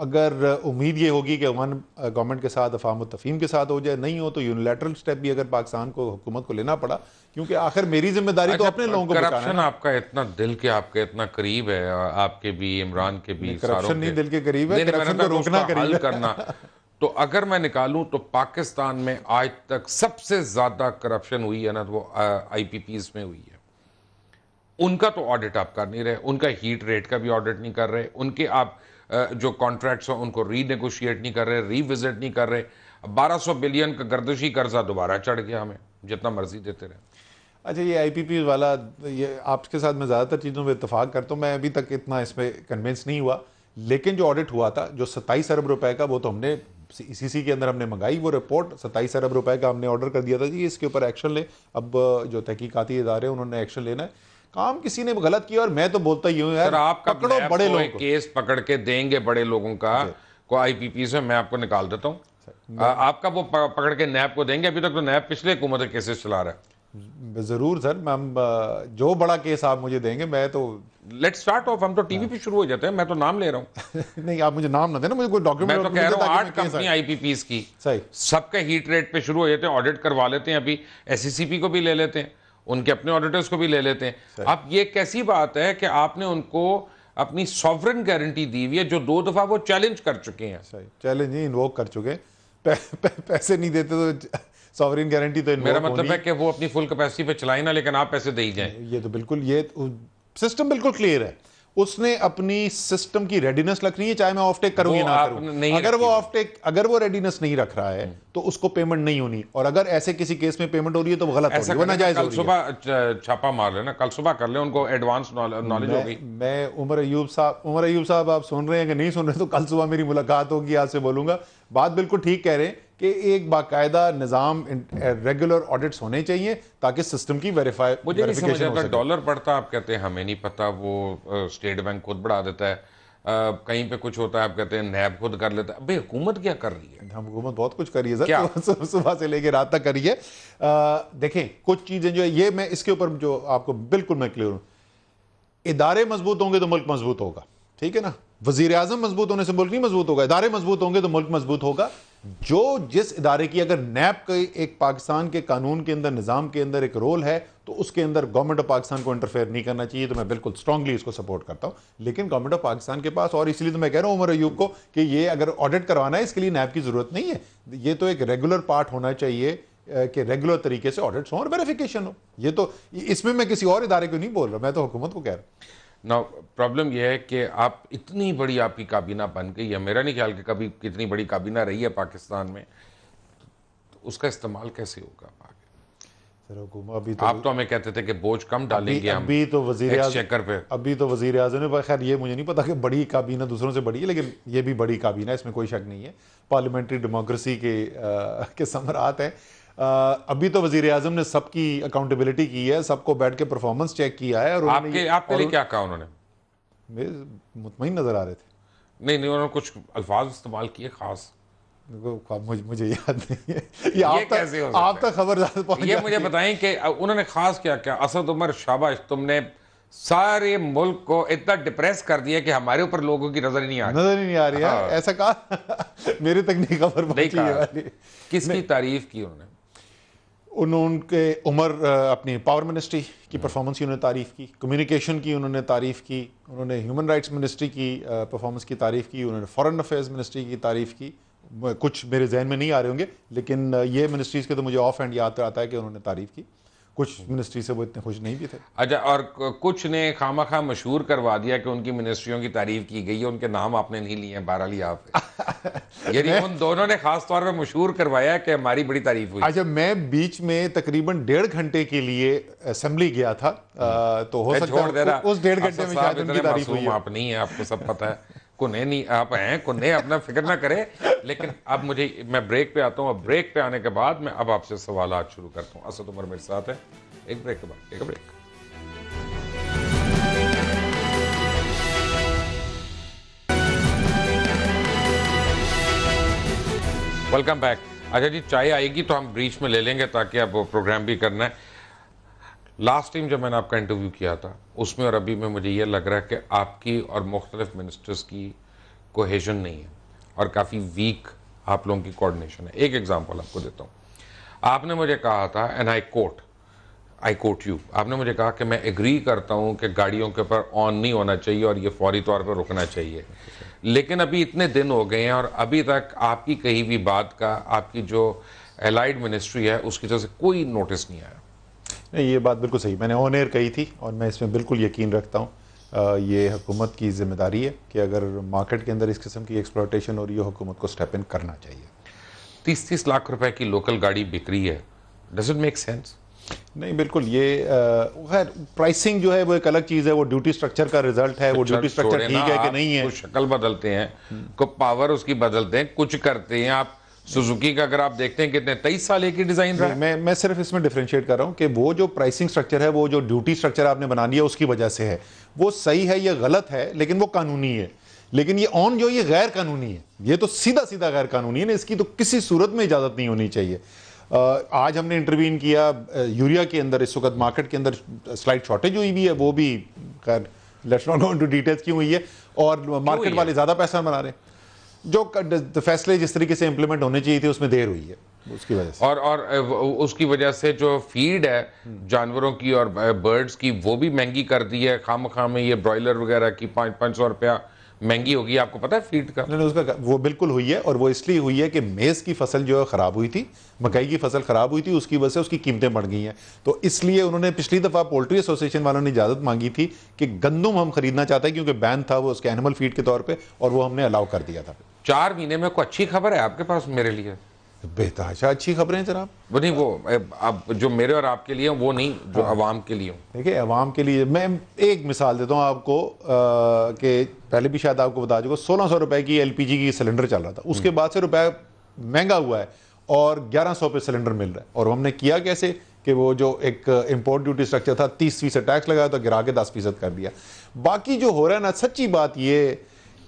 अगर उम्मीद ये होगी कि अफगान गवर्नमेंट के साथ अफाम तफीम के साथ हो जाए नहीं हो तो यूनिलेटरल स्टेप भी अगर पाकिस्तान को हुकूमत को लेना पड़ा क्योंकि आखिर मेरी जिम्मेदारी तो अच्छा, अपने लोगों को करप्शन आपका इतना दिल के आपके इतना करीब है आपके भी इमरान के भी करप्शन नहीं दिल के करीब है रोकना करीब करना तो अगर मैं निकालूं तो पाकिस्तान में आज तक सबसे ज्यादा करप्शन हुई है ना वो आई पी में हुई है उनका तो ऑडिट आप कर नहीं रहे उनका हीट रेट का भी ऑडिट नहीं कर रहे उनके आप जो कॉन्ट्रैक्ट्स हैं उनको रीनेगोशिएट नहीं कर रहे रीविजिट नहीं कर रहे 1200 बिलियन का गर्दशी कर्जा दोबारा चढ़ गया हमें जितना मर्जी देते रहे अच्छा ये आईपीपी वाला ये आपके साथ मैं ज़्यादातर चीज़ों में इतफाक करता हूँ मैं अभी तक इतना इसमें कन्विंस नहीं हुआ लेकिन जो ऑडिट हुआ था जो सत्ताईस अरब रुपए का वो तो हमने सी के अंदर हमने मंगाई वो रिपोर्ट सत्ताईस अरब रुपए का हमने ऑर्डर कर दिया था जी इसके ऊपर एक्शन लें अब जो तहकीकती इदारे उन्होंने एक्शन लेना है काम किसी ने गलत किया और मैं तो बोलता ही हूँ यार आप पकड़ो बड़े लोग केस पकड़ के देंगे बड़े लोगों का को आईपीपी से मैं आपको निकाल देता हूँ आपका वो पकड़ के नैब को देंगे अभी तक तो नैब पिछले हुकूमत केसेस चला रहा है ज़रूर सर मैम जो बड़ा केस आप मुझे देंगे मैं तो लेट स्टार्ट ऑफ हम तो टीवी पे शुरू हो जाते हैं मैं तो नाम ले रहा हूँ [LAUGHS] नहीं आप मुझे नाम ना देना मुझे कोई डॉक्यूमेंट मैं तो कह रहा हूँ आठ कंपनी आईपीपीस की सही सबके हीट रेट पे शुरू हो जाते हैं ऑडिट करवा लेते हैं अभी पी e को भी ले लेते हैं उनके अपने ऑडिटर्स को भी ले लेते हैं अब ये कैसी बात है कि आपने उनको अपनी सॉवरन गारंटी दी हुई है जो दो दफा वो चैलेंज कर चुके हैं चैलेंज ही इन्वोक कर चुके हैं पैसे नहीं देते तो सॉवरिन गारंटी तो मेरा मतलब है कि वो अपनी फुल कैपेसिटी पे चलाए ना लेकिन आप पैसे दे ही जाए ये तो बिल्कुल ये सिस्टम तो बिल्कुल क्लियर है उसने अपनी सिस्टम की रेडीनेस रख रही है चाहे मैं ऑफटेक करूं या ना करूं नहीं अगर वो ऑफटेक अगर वो रेडीनेस नहीं रख रहा है हम्म। तो उसको पेमेंट नहीं होनी और अगर ऐसे किसी केस में पेमेंट हो रही है तो गलत ऐसा हो रही कल सुबह छापा मार लेना कल सुबह कर ले उनको एडवांस नॉलेज होगी मैं उमर अयूब साहब उमर अयूब साहब आप सुन रहे हैं कि नहीं सुन रहे तो कल सुबह मेरी मुलाकात होगी आज से बोलूंगा बात बिल्कुल ठीक कह रहे हैं कि एक बाकायदा निज़ाम रेगुलर ऑडिट्स होने चाहिए ताकि सिस्टम की वेरीफाई मुझे नहीं समझ आता डॉलर बढ़ता आप कहते हैं हमें नहीं पता वो स्टेट बैंक खुद बढ़ा देता है आ, कहीं पे कुछ होता है आप कहते हैं नैब खुद कर लेता है हुकूमत क्या कर रही है हम हुकूमत बहुत कुछ कर रही है सर [LAUGHS] सुबह से लेकर रात तक कर रही है देखें कुछ चीज़ें जो है ये मैं इसके ऊपर जो आपको बिल्कुल मैं क्लियर हूँ इदारे मजबूत होंगे तो मुल्क मजबूत होगा ठीक है ना वजीर आजम मजबूत होने से मुल्क नहीं मजबूत होगा इदारे मजबूत होंगे तो मुल्क मजबूत होगा जो जिस इदारे की अगर नैब के एक पाकिस्तान के कानून के अंदर निज़ाम के अंदर एक रोल है तो उसके अंदर गवर्नमेंट ऑफ पाकिस्तान को इंटरफेयर नहीं करना चाहिए तो मैं बिल्कुल स्ट्रांगली इसको सपोर्ट करता हूँ लेकिन गवर्नमेंट ऑफ पाकिस्तान के पास और इसलिए तो मैं कह रहा हूँ उमर अयूब को कि ये अगर ऑडिट करवाना है इसके लिए नैब की ज़रूरत नहीं है ये तो एक रेगुलर पार्ट होना चाहिए कि रेगुलर तरीके से ऑडिट्स हों और वेरिफिकेशन हो ये तो इसमें मैं किसी और इदारे को नहीं बोल रहा मैं तो हुकूमत को कह रहा हूँ ना प्रॉब्लम यह है कि आप इतनी बड़ी आपकी काबीना बन गई है मेरा नहीं ख्याल कि कभी कितनी बड़ी काबीना रही है पाकिस्तान में तो उसका इस्तेमाल कैसे होगा अभी तो आप तो हमें कहते थे कि बोझ कम डालेंगे अभी, अभी तो वजीर चेकर पे अभी तो वजीर अजम खैर ये मुझे नहीं पता कि बड़ी काबीना दूसरों से बड़ी है लेकिन ये भी बड़ी काबीना है इसमें कोई शक नहीं है पार्लियामेंट्री डेमोक्रेसी के आ, के समरात हैं अभी तो वजीर आजम ने सबकी अकाउंटेबिलिटी की है सबको बैठ के परफॉर्मेंस चेक किया है और आपके आप पहले क्या कहा उन्होंने मुतमिन नजर आ रहे थे नहीं नहीं उन्होंने कुछ अल्फाज इस्तेमाल किए खास मुझे, मुझे याद नहीं है ये, आप कैसे हो आप तक खबर ये मुझे बताएं कि उन्होंने खास क्या क्या असद उमर शाबाश तुमने सारे मुल्क को इतना डिप्रेस कर दिया कि हमारे ऊपर लोगों की नजर ही नहीं आ रही नजर ही नहीं आ रही है हाँ। ऐसा कहा [LAUGHS] मेरे तक नहीं खबर किसकी तारीफ की उन्होंने उन्होंने उमर अपनी पावर मिनिस्ट्री की परफॉर्मेंस hmm. की उन्होंने तारीफ़ की कम्युनिकेशन की उन्होंने तारीफ़ की उन्होंने ह्यूमन राइट्स मिनिस्ट्री की परफॉर्मेंस की तारीफ़ की उन्होंने फॉरेन अफेयर्स मिनिस्ट्री की तारीफ़ की कुछ मेरे जहन में नहीं आ रहे होंगे लेकिन ये मिनिस्ट्रीज़ के तो मुझे ऑफ हैंड याद आता है कि उन्होंने तारीफ़ की कुछ मिनिस्ट्री से वो इतने खुश नहीं भी थे अच्छा और कुछ ने खामा खा मशहूर करवा दिया कि उनकी मिनिस्ट्रियों की तारीफ की गई है उनके नाम आपने नहीं लिए हैं लिया [LAUGHS] आप यानी उन दोनों ने खास तौर पर मशहूर करवाया कि हमारी बड़ी तारीफ हुई अच्छा मैं बीच में तकरीबन डेढ़ घंटे के लिए असेंबली गया था हम्म। आ, तो हो सकता है उस डेढ़ घंटे में आप नहीं है आपको सब पता है [LAUGHS] कुने नहीं आप हैं कुने अपना फिक्र ना करें लेकिन अब मुझे मैं ब्रेक पे आता हूँ अब ब्रेक पे आने के बाद मैं अब आपसे सवाल आज शुरू करता हूँ असद उमर मेरे साथ है एक ब्रेक के बाद एक ब्रेक वेलकम बैक अच्छा जी चाय आएगी तो हम ब्रीच में ले लेंगे ताकि अब प्रोग्राम भी करना है लास्ट टाइम जब मैंने आपका इंटरव्यू किया था उसमें और अभी में मुझे ये लग रहा है कि आपकी और मुख्तलिफ मिनिस्टर्स की कोहेजन नहीं है और काफ़ी वीक आप लोगों की कोऑर्डिनेशन है एक एग्जांपल आपको देता हूँ आपने मुझे कहा था and I quote I quote you आपने मुझे कहा कि मैं एग्री करता हूँ कि गाड़ियों के ऊपर ऑन नहीं होना चाहिए और ये फौरी तौर पर रुकना चाहिए लेकिन अभी इतने दिन हो गए हैं और अभी तक आपकी कही भी बात का आपकी जो एलाइड मिनिस्ट्री है उसकी तरफ से कोई नोटिस नहीं आया नहीं ये बात बिल्कुल सही मैंने ऑन एयर कही थी और मैं इसमें बिल्कुल यकीन रखता हूँ ये हुकूमत की जिम्मेदारी है कि अगर मार्केट के अंदर इस किस्म की एक्सप्लोटेशन हो रही है हुकूमत को स्टेप इन करना चाहिए तीस तीस लाख रुपए की लोकल गाड़ी बिक रही है इट मेक सेंस नहीं बिल्कुल ये खैर प्राइसिंग जो है वो एक अलग चीज़ है वो ड्यूटी स्ट्रक्चर का रिजल्ट है वो अच्छा, ड्यूटी स्ट्रक्चर ठीक है कि नहीं है शक्ल बदलते हैं हम्म। को पावर उसकी बदलते हैं कुछ करते हैं आप सुजुकी का अगर आप देखते हैं कितने तेईस साल एक ही डिजाइन रहा मैं मैं सिर्फ इसमें डिफ्रेंशिएट कर रहा हूँ कि वो जो प्राइसिंग स्ट्रक्चर है वो जो ड्यूटी स्ट्रक्चर आपने बना लिया उसकी वजह से है वो सही है या गलत है लेकिन वो कानूनी है लेकिन ये ऑन जो ये गैर कानूनी है ये तो सीधा सीधा गैर कानूनी है ना इसकी तो किसी सूरत में इजाज़त नहीं होनी चाहिए आज हमने इंटरवीन किया यूरिया के अंदर इस वक्त मार्केट के अंदर स्लाइड शॉर्टेज हुई भी है वो भी let's not go into details क्यों हुई है और मार्केट वाले ज़्यादा पैसा बना रहे हैं जो फैसले जिस तरीके से इम्प्लीमेंट होने चाहिए थे उसमें देर हुई है उसकी वजह से और और उसकी वजह से जो फीड है हम्म। जानवरों की और बर्ड्स की वो भी महंगी कर दी है खाम खाम में ये ब्रॉयलर वगैरह की पाँच पाँच सौ रुपया महंगी होगी आपको पता है फीड का नहीं उसका वो बिल्कुल हुई है और वो इसलिए हुई है कि मेज़ की फसल जो है ख़राब हुई थी मकई की फसल ख़राब हुई थी उसकी वजह से उसकी कीमतें बढ़ गई हैं तो इसलिए उन्होंने पिछली दफ़ा पोल्ट्री एसोसिएशन वालों ने इजाज़त मांगी थी कि गंदम हम खरीदना चाहते हैं क्योंकि बैन था वो उसके एनिमल फीड के तौर पर और वो हमने अलाउ कर दिया था चार महीने में कोई अच्छी खबर है आपके पास मेरे लिए बेतहाशा अच्छी खबरें जरा वो नहीं वो अब जो मेरे और आपके लिए वो नहीं जो आवाम हाँ। के लिए देखिए आवाम के लिए मैं एक मिसाल देता हूँ आपको कि पहले भी शायद आपको बता चुका सोलह सौ रुपए की एल पी जी की सिलेंडर चल रहा था उसके हम्म। बाद से रुपया महंगा हुआ है और ग्यारह सौ पे सिलेंडर मिल रहा है और हमने किया कैसे कि वो जो एक इम्पोर्ट ड्यूटी स्ट्रक्चर था तीस फीसद टैक्स लगाया तो गिरा के दस फीसद कर दिया बाकी जो हो रहा है ना सच्ची बात ये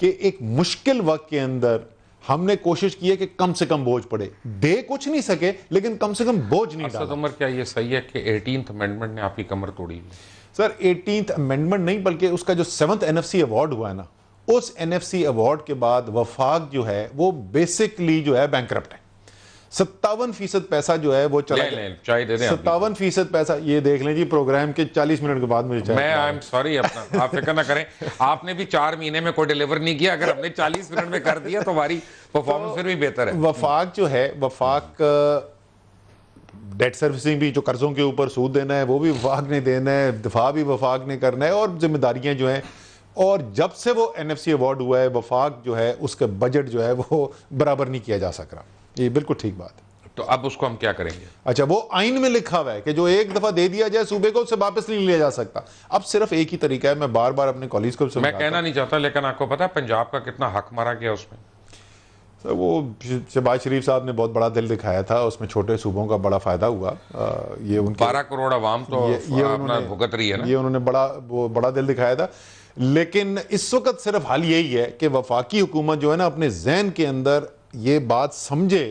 कि एक मुश्किल वक्त के अंदर हमने कोशिश की है कि कम से कम बोझ पड़े दे कुछ नहीं सके लेकिन कम से कम बोझ नहीं अच्छा, डाला कमर क्या ये सही है कि एटीन अमेंडमेंट ने आपकी कमर तोड़ी सर एटीन अमेंडमेंट नहीं बल्कि उसका जो सेवंथ एनएफसी अवार्ड हुआ है ना उस एनएफसी अवार्ड के बाद वफाक जो है वो बेसिकली जो है बैंक है सत्तावन फीसद पैसा जो है वो चला ले, ले, चाय दे सत्तावन फीसद पैसा ये देख लें जी प्रोग्राम के 40 मिनट के बाद मुझे मैं आई एम सॉरी अपना आप फिक्र ना करें आपने भी चार महीने में कोई डिलीवर नहीं किया अगर हमने 40 मिनट में कर दिया तो हमारी परफॉर्मेंस तो, फिर भी बेहतर है वफाक जो है वफाक डेट सर्विसिंग भी जो कर्जों के ऊपर सूद देना है वो भी वफाक ने देना है दफा भी वफाक ने करना है और जिम्मेदारियां जो हैं और जब से वो एन एफ सी अवार्ड हुआ है वफाक जो है उसका बजट जो है वो बराबर नहीं किया जा सक रहा ये बिल्कुल ठीक बात तो अब उसको हम क्या करेंगे अच्छा वो आइन में लिखा हुआ है कि जो एक दफा दे दिया जाए सूबे को उसे वापस नहीं लिया जा सकता अब सिर्फ एक ही तरीका है मैं बार बार अपने कॉलेज को मैं कहना नहीं चाहता लेकिन आपको पता है पंजाब का कितना हक मारा गया उसमें वो शहबाज शरीफ साहब ने बहुत बड़ा दिल दिखाया था उसमें छोटे सूबों का बड़ा फायदा हुआ ये उनके बारह करोड़ अवाम तो ये, ये उन्होंने भुगत रही है ना ये उन्होंने बड़ा वो बड़ा दिल दिखाया था लेकिन इस वक्त सिर्फ हाल यही है कि वफाकी हुकूमत जो है ना अपने जहन के अंदर ये बात समझे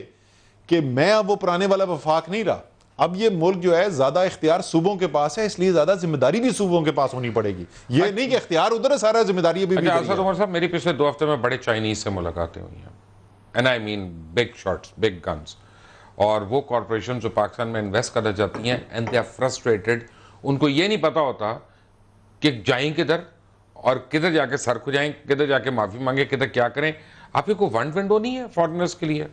कि मैं अब वो पुराने वाला वफाक नहीं रहा अब ये मुल्क जो है ज्यादा इख्तियार सूबों के पास है इसलिए ज्यादा जिम्मेदारी भी सूबों के पास होनी पड़ेगी ये अच्छा। नहीं कि इख्तियार उधर है सारा जिम्मेदारी भी, भी अच्छा, साहब मेरी पिछले दो हफ्ते में बड़े चाइनीज से मुलाकातें हुई हैं and I mean big shots big guns और वो कॉरपोरेशन जो पाकिस्तान में इन्वेस्ट करना चाहती हैं एंड दे आर फ्रस्ट्रेटेड उनको ये नहीं पता होता कि जाएं किधर और किधर जाके सर खुजाएं किधर जाके माफ़ी मांगे किधर क्या करें आपके कोई वन विंडो नहीं है फॉरनर्स के लिए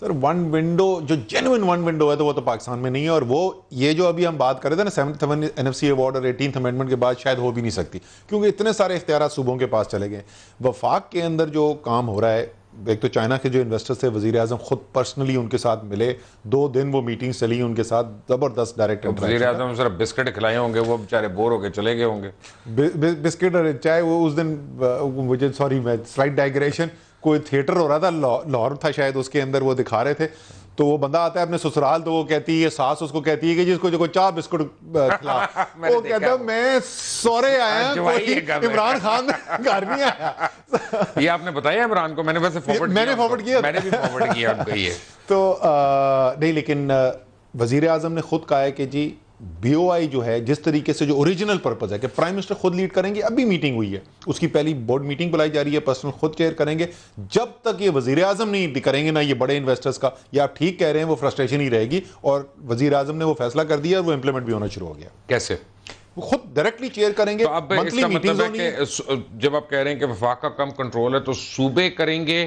सर वन विंडो जो जेनुइन वन विंडो है तो वो तो पाकिस्तान में नहीं है और वो ये जो अभी हम बात कर रहे थे ना seven seven N F C award और एटीन अमेंडमेंट के बाद शायद हो भी नहीं सकती क्योंकि इतने सारे इख्तियार सूबों के पास चले गए वफाक के अंदर जो काम हो रहा है एक तो चाइना के जो इन्वेस्टर्स थे वजीर अजम खुद पर्सनली उनके साथ मिले दो दिन वो मीटिंग चली उनके साथ जबरदस्त डायरेक्ट तो वजीर अजम सर बिस्किट खिलाए होंगे वो बेचारे बोर होके चले गए होंगे बिस्किट चाहे वो उस दिन मुझे सॉरी मैं स्लाइड डाइग्रेशन कोई थिएटर हो रहा था लाहौर था शायद उसके अंदर वो दिखा रहे थे तो वो बंदा आता है अपने ससुराल तो वो कहती है सास उसको कहती है कि जिसको जो चार बिस्कुट खिला [LAUGHS] वो कहता मैं सोरे आया इमरान खान घर नहीं आया [LAUGHS] ये आपने बताया इमरान को मैंने वैसे फॉरवर्ड मैंने फॉरवर्ड किया मैंने भी फॉरवर्ड किया उनको ये [LAUGHS] तो नहीं लेकिन वजीर आजम ने खुद कहा है कि जी बीओआई जो है जिस तरीके से जो ओरिजिनल पर्पज़ है कि प्राइम मिनिस्टर खुद लीड करेंगे अभी मीटिंग हुई है उसकी पहली बोर्ड मीटिंग बुलाई जा रही है पर्सनल खुद चेयर करेंगे जब तक ये वजीर अजम नहीं करेंगे ना ये बड़े इन्वेस्टर्स का या आप ठीक कह रहे हैं वो फ्रस्ट्रेशन ही रहेगी और वजीर अजम ने वो फैसला कर दिया और वो इंप्लीमेंट भी होना शुरू हो गया कैसे वो खुद डायरेक्टली चेयर करेंगे तो आप मतलब जब आप कह रहे हैं कि वफाक का कम कंट्रोल है तो सूबे करेंगे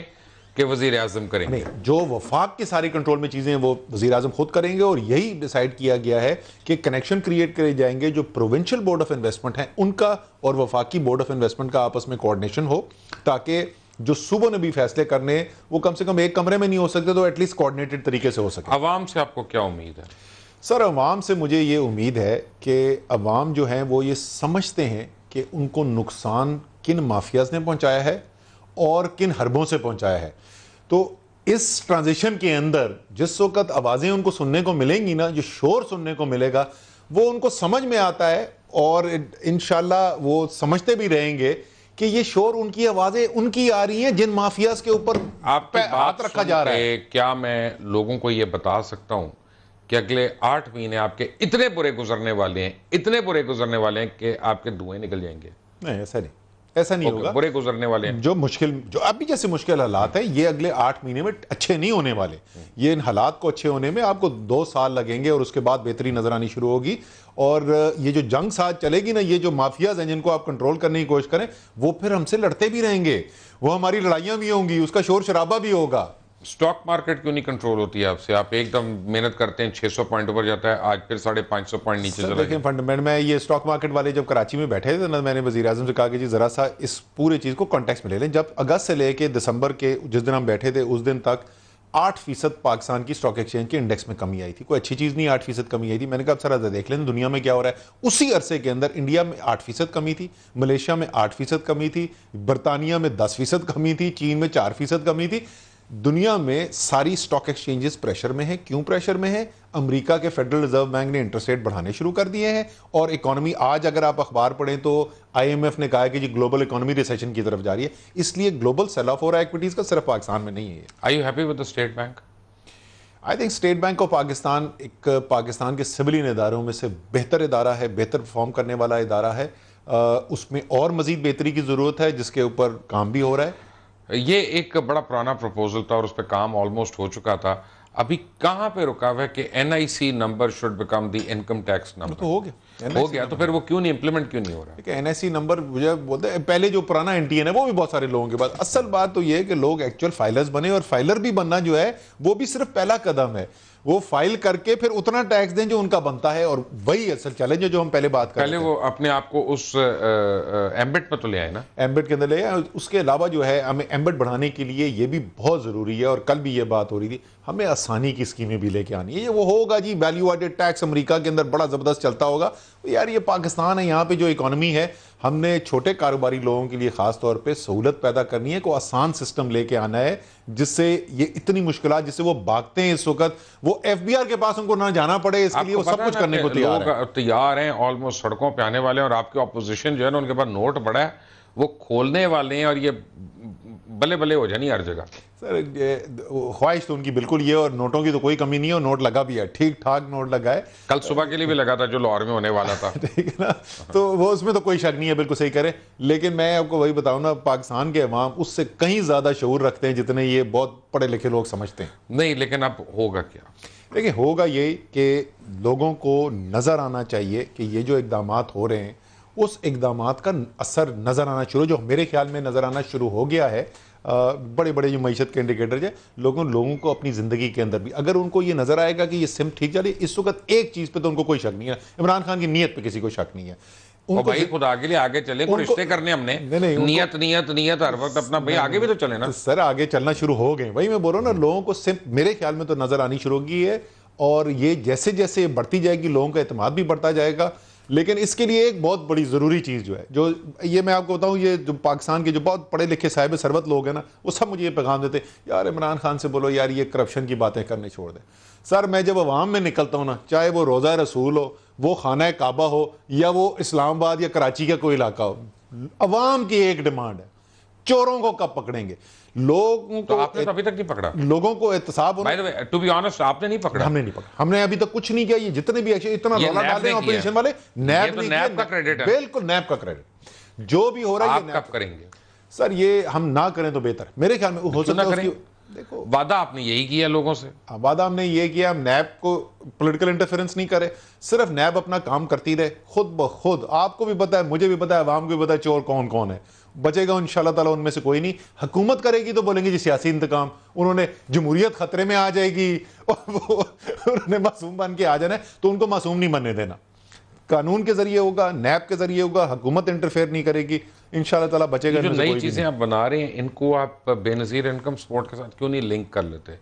कि वजीर अजम करेंगे जो वफाक के सारे कंट्रोल में चीज़ें वो वजी अजम खुद करेंगे और यही डिसाइड किया गया है कि कनेक्शन क्रिएट करे जाएंगे जो प्रोविंशियल बोर्ड ऑफ इन्वेस्टमेंट है उनका और वफाकी बोर्ड ऑफ इन्वेस्टमेंट का आपस में कोऑर्डिनेशन हो ताकि जो सुबह ने भी फैसले करने वो कम से कम एक कमरे में नहीं हो सकते तो एटलीस्ट कोऑर्डिनेटेड तरीके से हो सके आवाम से आपको क्या उम्मीद है सर अवाम से मुझे ये उम्मीद है कि अवाम जो हैं वो ये समझते हैं कि उनको नुकसान किन माफियाज ने पहुंचाया है और किन हरबों से पहुंचाया है तो इस ट्रांजिशन के अंदर जिस वक्त आवाज़ें उनको सुनने को मिलेंगी ना जो शोर सुनने को मिलेगा वो उनको समझ में आता है और इन वो समझते भी रहेंगे कि ये शोर उनकी आवाज़ें उनकी आ रही हैं जिन माफियाज के ऊपर आप हाथ रखा जा रहा है क्या मैं लोगों को ये बता सकता हूं कि अगले आठ महीने आपके इतने बुरे गुजरने वाले हैं इतने बुरे गुजरने वाले हैं कि आपके धुएं निकल जाएंगे नहीं ऐसा नहीं ऐसा नहीं होगा बुरे गुजरने वाले हैं जो मुश्किल जो अभी जैसे मुश्किल हालात है ये अगले आठ महीने में अच्छे नहीं होने वाले ये इन हालात को अच्छे होने में आपको दो साल लगेंगे और उसके बाद बेहतरी नजर आनी शुरू होगी और ये जो जंग साथ चलेगी ना ये जो माफियाज हैं जिनको आप कंट्रोल करने की कोशिश करें वो फिर हमसे लड़ते भी रहेंगे वो हमारी लड़ाइयाँ भी होंगी उसका शोर शराबा भी होगा स्टॉक मार्केट क्यों नहीं कंट्रोल होती है आपसे आप एकदम मेहनत करते हैं 600 पॉइंट ऊपर जाता है आज फिर साढ़े पाँच सौ पॉइंट नीचे चला लेकिन फंडामेंट मैं ये स्टॉक मार्केट वाले जब कराची में बैठे थे ना मैंने वजी अजम से कहा कि जी ज़रा सा इस पूरे चीज़ को कॉन्टेक्स में ले लें जब अगस्त से लेके दिसंबर के जिस दिन हम बैठे थे उस दिन तक आठ फीसद पाकिस्तान की स्टॉक एक्सचेंज के इंडेक्स में कमी आई थी कोई अच्छी चीज़ नहीं आठ फीसद कमी आई थी मैंने कहा सर देख लें दुनिया में क्या हो रहा है उसी अरसे के अंदर इंडिया में आठ फीसद कमी थी मलेशिया में आठ फीसद कमी थी बरतानिया में दस फीसद कमी थी चीन में चार फीसद कमी थी दुनिया में सारी स्टॉक एक्सचेंजेस प्रेशर में है क्यों प्रेशर में है अमेरिका के फेडरल रिजर्व बैंक ने इंटरेस्ट रेट बढ़ाने शुरू कर दिए हैं और इकोनॉमी आज अगर आप अखबार पढ़ें तो आईएमएफ ने कहा कि जी ग्लोबल इकोनॉमी रिसेशन की तरफ जा रही है इसलिए ग्लोबल सेल ऑफ हो रहा है इक्विटीज का सिर्फ पाकिस्तान में नहीं है I you happy with the State Bank I think State Bank of Pakistan एक पाकिस्तान के सिविलियन इदारों में से बेहतर इदारा है बेहतर परफॉर्म करने वाला इदारा है उसमें और मज़ीद बेहतरी की ज़रूरत है जिसके ऊपर काम भी हो रहा है ये एक बड़ा पुराना प्रपोजल था और उस पर काम ऑलमोस्ट हो चुका था अभी कहां पे रुका हुआ है कि NIC number should become the income tax number तो हो गया हो गया तो फिर वो क्यों नहीं इंप्लीमेंट क्यों नहीं हो रहा है एनआईसी नंबर मुझे बोलते हैं पहले जो पुराना एनटीएन है वो भी बहुत सारे लोगों के पास असल बात तो ये है कि लोग एक्चुअल फाइलर्स बने और फाइलर भी बनना जो है वो भी सिर्फ पहला कदम है वो फाइल करके फिर उतना टैक्स दें जो उनका बनता है और वही असल चैलेंज है जो हम पहले बात कर पहले वो अपने आप को उस एम्बेट पर तो ले आए ना एम्बेट के अंदर ले आए उसके अलावा जो है हमें एम्बेट बढ़ाने के लिए ये भी बहुत ज़रूरी है और कल भी ये बात हो रही थी हमें आसानी की स्कीमें भी लेके आनी है ये वो होगा जी वैल्यू एडेड टैक्स अमरीका के अंदर बड़ा ज़बरदस्त चलता होगा यार ये पाकिस्तान है यहाँ पे जो इकोनॉमी है हमने छोटे कारोबारी लोगों के लिए ख़ास तौर पे सहूलत पैदा करनी है को आसान सिस्टम लेके आना है जिससे ये इतनी मुश्किल जिससे वो भागते हैं इस वक्त वो एफ के पास उनको ना जाना पड़े इसके लिए वो सब कुछ करने को तैयार तैयार हैं ऑलमोस्ट सड़कों पर आने वाले हैं और आपके अपोजिशन जो है ना उनके पास नोट बड़ा है वो खोलने वाले हैं और ये बल्ले बल्ले हो जानी हर जगह सर ख्वाहिश तो उनकी बिल्कुल ये और नोटों की तो कोई कमी नहीं है और नोट लगा भी है ठीक ठाक नोट लगा है कल सुबह के लिए भी लगा था जो लाहौर में होने वाला था [LAUGHS] ठीक है ना तो वो उसमें तो कोई शक नहीं है बिल्कुल सही करें लेकिन मैं आपको वही बताऊँ ना पाकिस्तान के अवाम उससे कहीं ज़्यादा शूर रखते हैं जितने ये बहुत पढ़े लिखे लोग समझते हैं नहीं लेकिन अब होगा क्या देखिए होगा ये कि लोगों को नज़र आना चाहिए कि ये जो इकदाम हो रहे हैं उस इकदाम का असर नज़र आना शुरू जो मेरे ख्याल में नज़र आना शुरू हो गया है बड़े बड़े जो मीशत के इंडिकेटर है लोगों लोगों को अपनी ज़िंदगी के अंदर भी अगर उनको ये नज़र आएगा कि ये सिम ठीक चली इस वक्त एक चीज़ पर तो उनको कोई शक नहीं है इमरान खान की नीयत पर किसी को शक नहीं है उनको भाई खुद आगे लिए आगे चले तो रिश्ते करने हमने नहीं, नहीं, नियत नियत नियत हर वक्त अपना भाई आगे भी तो चले ना तो सर आगे चलना शुरू हो गए वही मैं बोल रहा हूँ ना लोगों को सिर्फ मेरे ख्याल में तो नजर आनी शुरू होगी है और ये जैसे जैसे बढ़ती जाएगी लोगों का अतमाद भी बढ़ता जाएगा लेकिन इसके लिए एक बहुत बड़ी ज़रूरी चीज़ जो है जो ये मैं आपको बताऊँ ये जो पाकिस्तान के जो बहुत पढ़े लिखे साहिब सरबत लोग हैं ना वो सब मुझे ये पैगाम देते यार इमरान खान से बोलो यार ये करप्शन की बातें करने छोड़ दें सर मैं जब आवाम में निकलता हूँ ना चाहे वो रोज़ा रसूल हो वो खाना काबा हो या वो इस्लामाबाद या कराची का कोई इलाका हो आवाम की एक डिमांड है चोरों को कब पकड़ेंगे लोगों तो को आपने तो अभी तक नहीं पकड़ा लोगों को एहतसाब टू बी ऑनेस्ट आपने नहीं पकड़ा हमने नहीं पकड़ा हमने अभी तक कुछ नहीं किया ये जितने भी एक्शन इतना रोला डाले हैं वाले नैब तो नैब का क्रेडिट है बिल्कुल नैब का क्रेडिट जो भी हो रहा है ये करेंगे सर ये हम ना करें तो बेहतर मेरे ख्याल में हो सकता है देखो वादा आपने यही किया लोगों से हाँ, वादा हमने ये किया हम नैब को पॉलिटिकल इंटरफेरेंस नहीं करे सिर्फ नैब अपना काम करती रहे खुद ब खुद आपको भी पता है मुझे भी पता है आवाम को भी पता है चोर कौन कौन है बचेगा इन ताला उनमें से कोई नहीं हुकूमत करेगी तो बोलेंगे जी सियासी इंतकाम उन्होंने जमहूरियत खतरे में आ जाएगी [LAUGHS] और वो उन्होंने मासूम बन के आ जाना है तो उनको मासूम नहीं बनने देना कानून के जरिए होगा नैब के जरिए होगा हुकूमत इंटरफेयर नहीं करेगी इन ताला बचेगा जो नई चीज़ें आप बना रहे हैं इनको आप बेनज़ीर इनकम सपोर्ट के साथ क्यों नहीं लिंक कर लेते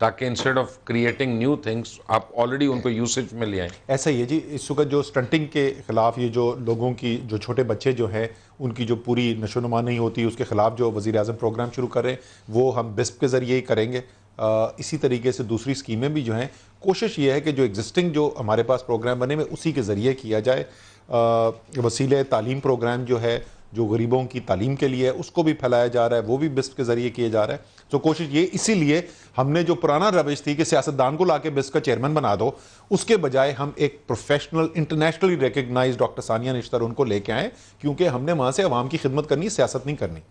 ताकि instead of creating new things आप ऑलरेडी उनको यूसेज में ले आए ऐसा ही है जी इस वक्त जो स्टंटिंग के खिलाफ ये जो लोगों की जो छोटे बच्चे जो हैं उनकी जो पूरी नशोनुमा नहीं होती उसके खिलाफ जो वजी अजम प्रोग्राम शुरू कर रहे हैं वो हम बिस्प के ज़रिए ही करेंगे आ, इसी तरीके से दूसरी स्कीमें भी जो हैं कोशिश ये है कि जो एग्जिस्टिंग जो हमारे पास प्रोग्राम बने हुए उसी के ज़रिए किया जाए वसीले तालीम प्रोग्राम जो है जो गरीबों की तालीम के लिए है उसको भी फैलाया जा रहा है वो भी बिस्प के ज़रिए किया जा रहा है तो कोशिश ये इसीलिए हमने जो पुराना रविश थी कि सियासतदान को ला के बिस्प का चेयरमैन बना दो उसके बजाय हम एक professional internationally recognise doctor Sania Nishtar उनको लेके आए क्योंकि हमने वहाँ से आवाम की खिदमत करनी सियासत नहीं करनी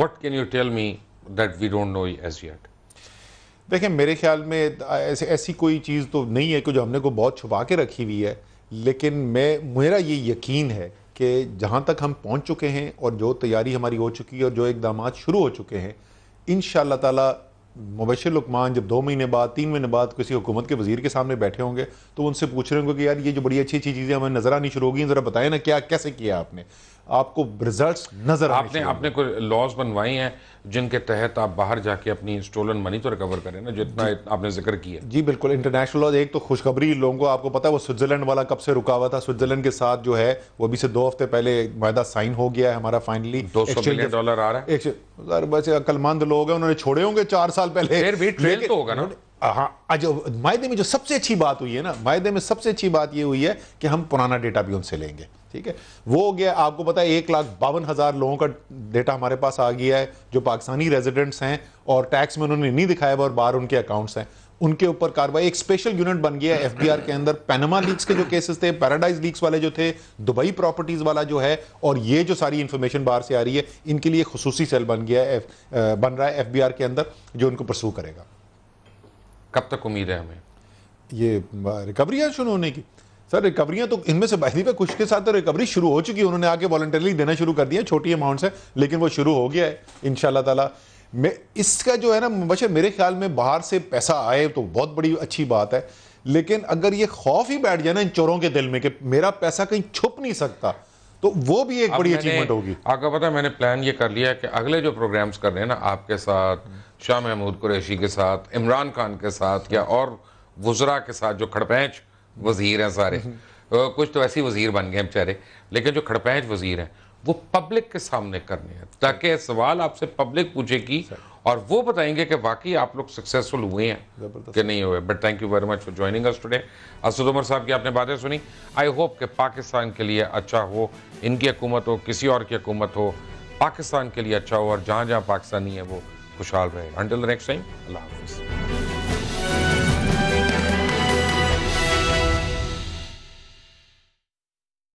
what can you tell me that we don't know as yet देखें मेरे ख्याल में ऐसे ऐसी कोई चीज़ तो नहीं है कि जो हमने को बहुत छुपा के रखी हुई है लेकिन मैं मेरा ये यकीन है कि जहाँ तक हम पहुँच चुके हैं और जो तैयारी हमारी हो चुकी है और जो इकदाम शुरू हो चुके हैं इन शाह मुबशर लकमान जब दो महीने बाद तीन महीने बाद किसी हुकूमत के वजीर के सामने बैठे होंगे तो उनसे पूछ रहे होंगे कि यार ये जो बड़ी अच्छी अच्छी चीज़ें हमें नज़र आनी शुरू होगी ज़रा बताएं ना क्या कैसे किया आपने आपको रिजल्ट्स नजर आपने आपने कोई लॉज बनवाई हैं जिनके तहत आप बाहर जाके अपनी स्टोलन मनी तो रिकवर करें ना जितना आपने जिक्र किया जी बिल्कुल इंटरनेशनल लॉज एक तो खुशखबरी लोगों को आपको पता है वो स्विट्जरलैंड वाला कब से रुका हुआ था स्विट्जरलैंड के साथ जो है वो अभी से दो हफ्ते पहले वायदा साइन हो गया है हमारा फाइनली दो सौ मिलियन डॉलर आ रहा है बस अक्लमंद लोग हैं उन्होंने छोड़े होंगे चार साल पहले फिर भी ट्रेल तो होगा ना हाँ जो मायदे में जो सबसे अच्छी बात हुई है ना मायदे में सबसे अच्छी बात ये हुई है कि हम पुराना डेटा भी उनसे लेंगे ठीक है वो हो गया आपको पता है एक लाख बावन हज़ार लोगों का डेटा हमारे पास आ गया है जो पाकिस्तानी रेजिडेंट्स हैं और टैक्स में उन्होंने नहीं दिखाया और बाहर उनके अकाउंट्स हैं उनके ऊपर कार्रवाई एक स्पेशल यूनिट बन गया एफ बी आर के अंदर पैनमा लीक्स के जो केसेस थे पैराडाइज लीक्स वाले जो थे दुबई प्रॉपर्टीज वाला जो है और ये जो सारी इन्फॉर्मेशन बाहर से आ रही है इनके लिए खसूसी सेल बन गया है बन रहा है एफ बी आर के अंदर जो इनको प्रसू करेगा कब तक उम्मीद है हमें ये रिकवरी है शुरू होने की सर रिकवरियां तो इनमें से बहरी पे कुछ के साथ तो रिकवरी शुरू हो चुकी है उन्होंने आगे वॉल्टरली देना शुरू कर दिया छोटी अमाउंट से लेकिन वो शुरू हो गया है इन ताला मैं इसका जो है ना बशर मेरे ख्याल में बाहर से पैसा आए तो बहुत बड़ी अच्छी बात है लेकिन अगर ये खौफ ही बैठ जाए ना इन चोरों के दिल में कि मेरा पैसा कहीं छुप नहीं सकता तो वो भी एक बड़ी अचीवमेंट होगी आपका पता है मैंने प्लान ये कर लिया है कि अगले जो प्रोग्राम्स कर रहे हैं ना आपके साथ शाह महमूद कुरैशी के साथ इमरान खान के साथ या और वजरा के साथ जो खड़पैच वजीर हैं सारे हम्म। कुछ तो ऐसे वजीर बन गए बेचारे लेकिन जो खड़पैच वजीर हैं वो पब्लिक के सामने करने हैं ताकि सवाल आपसे पब्लिक पूछेगी और वो बताएंगे कि वाकई आप लोग सक्सेसफुल हुए हैं कि नहीं हुए but thank you very much for joining us today Asad Umar साहब की आपने बातें सुनी आई होप कि पाकिस्तान के लिए अच्छा हो इनकी हकूमत हो किसी और की हकूमत हो पाकिस्तान के लिए अच्छा हो और जहाँ जहाँ पाकिस्तानी है वो खुशहाल रहे अंटिल नेक्स्ट टाइम अल्लाह हाफिज़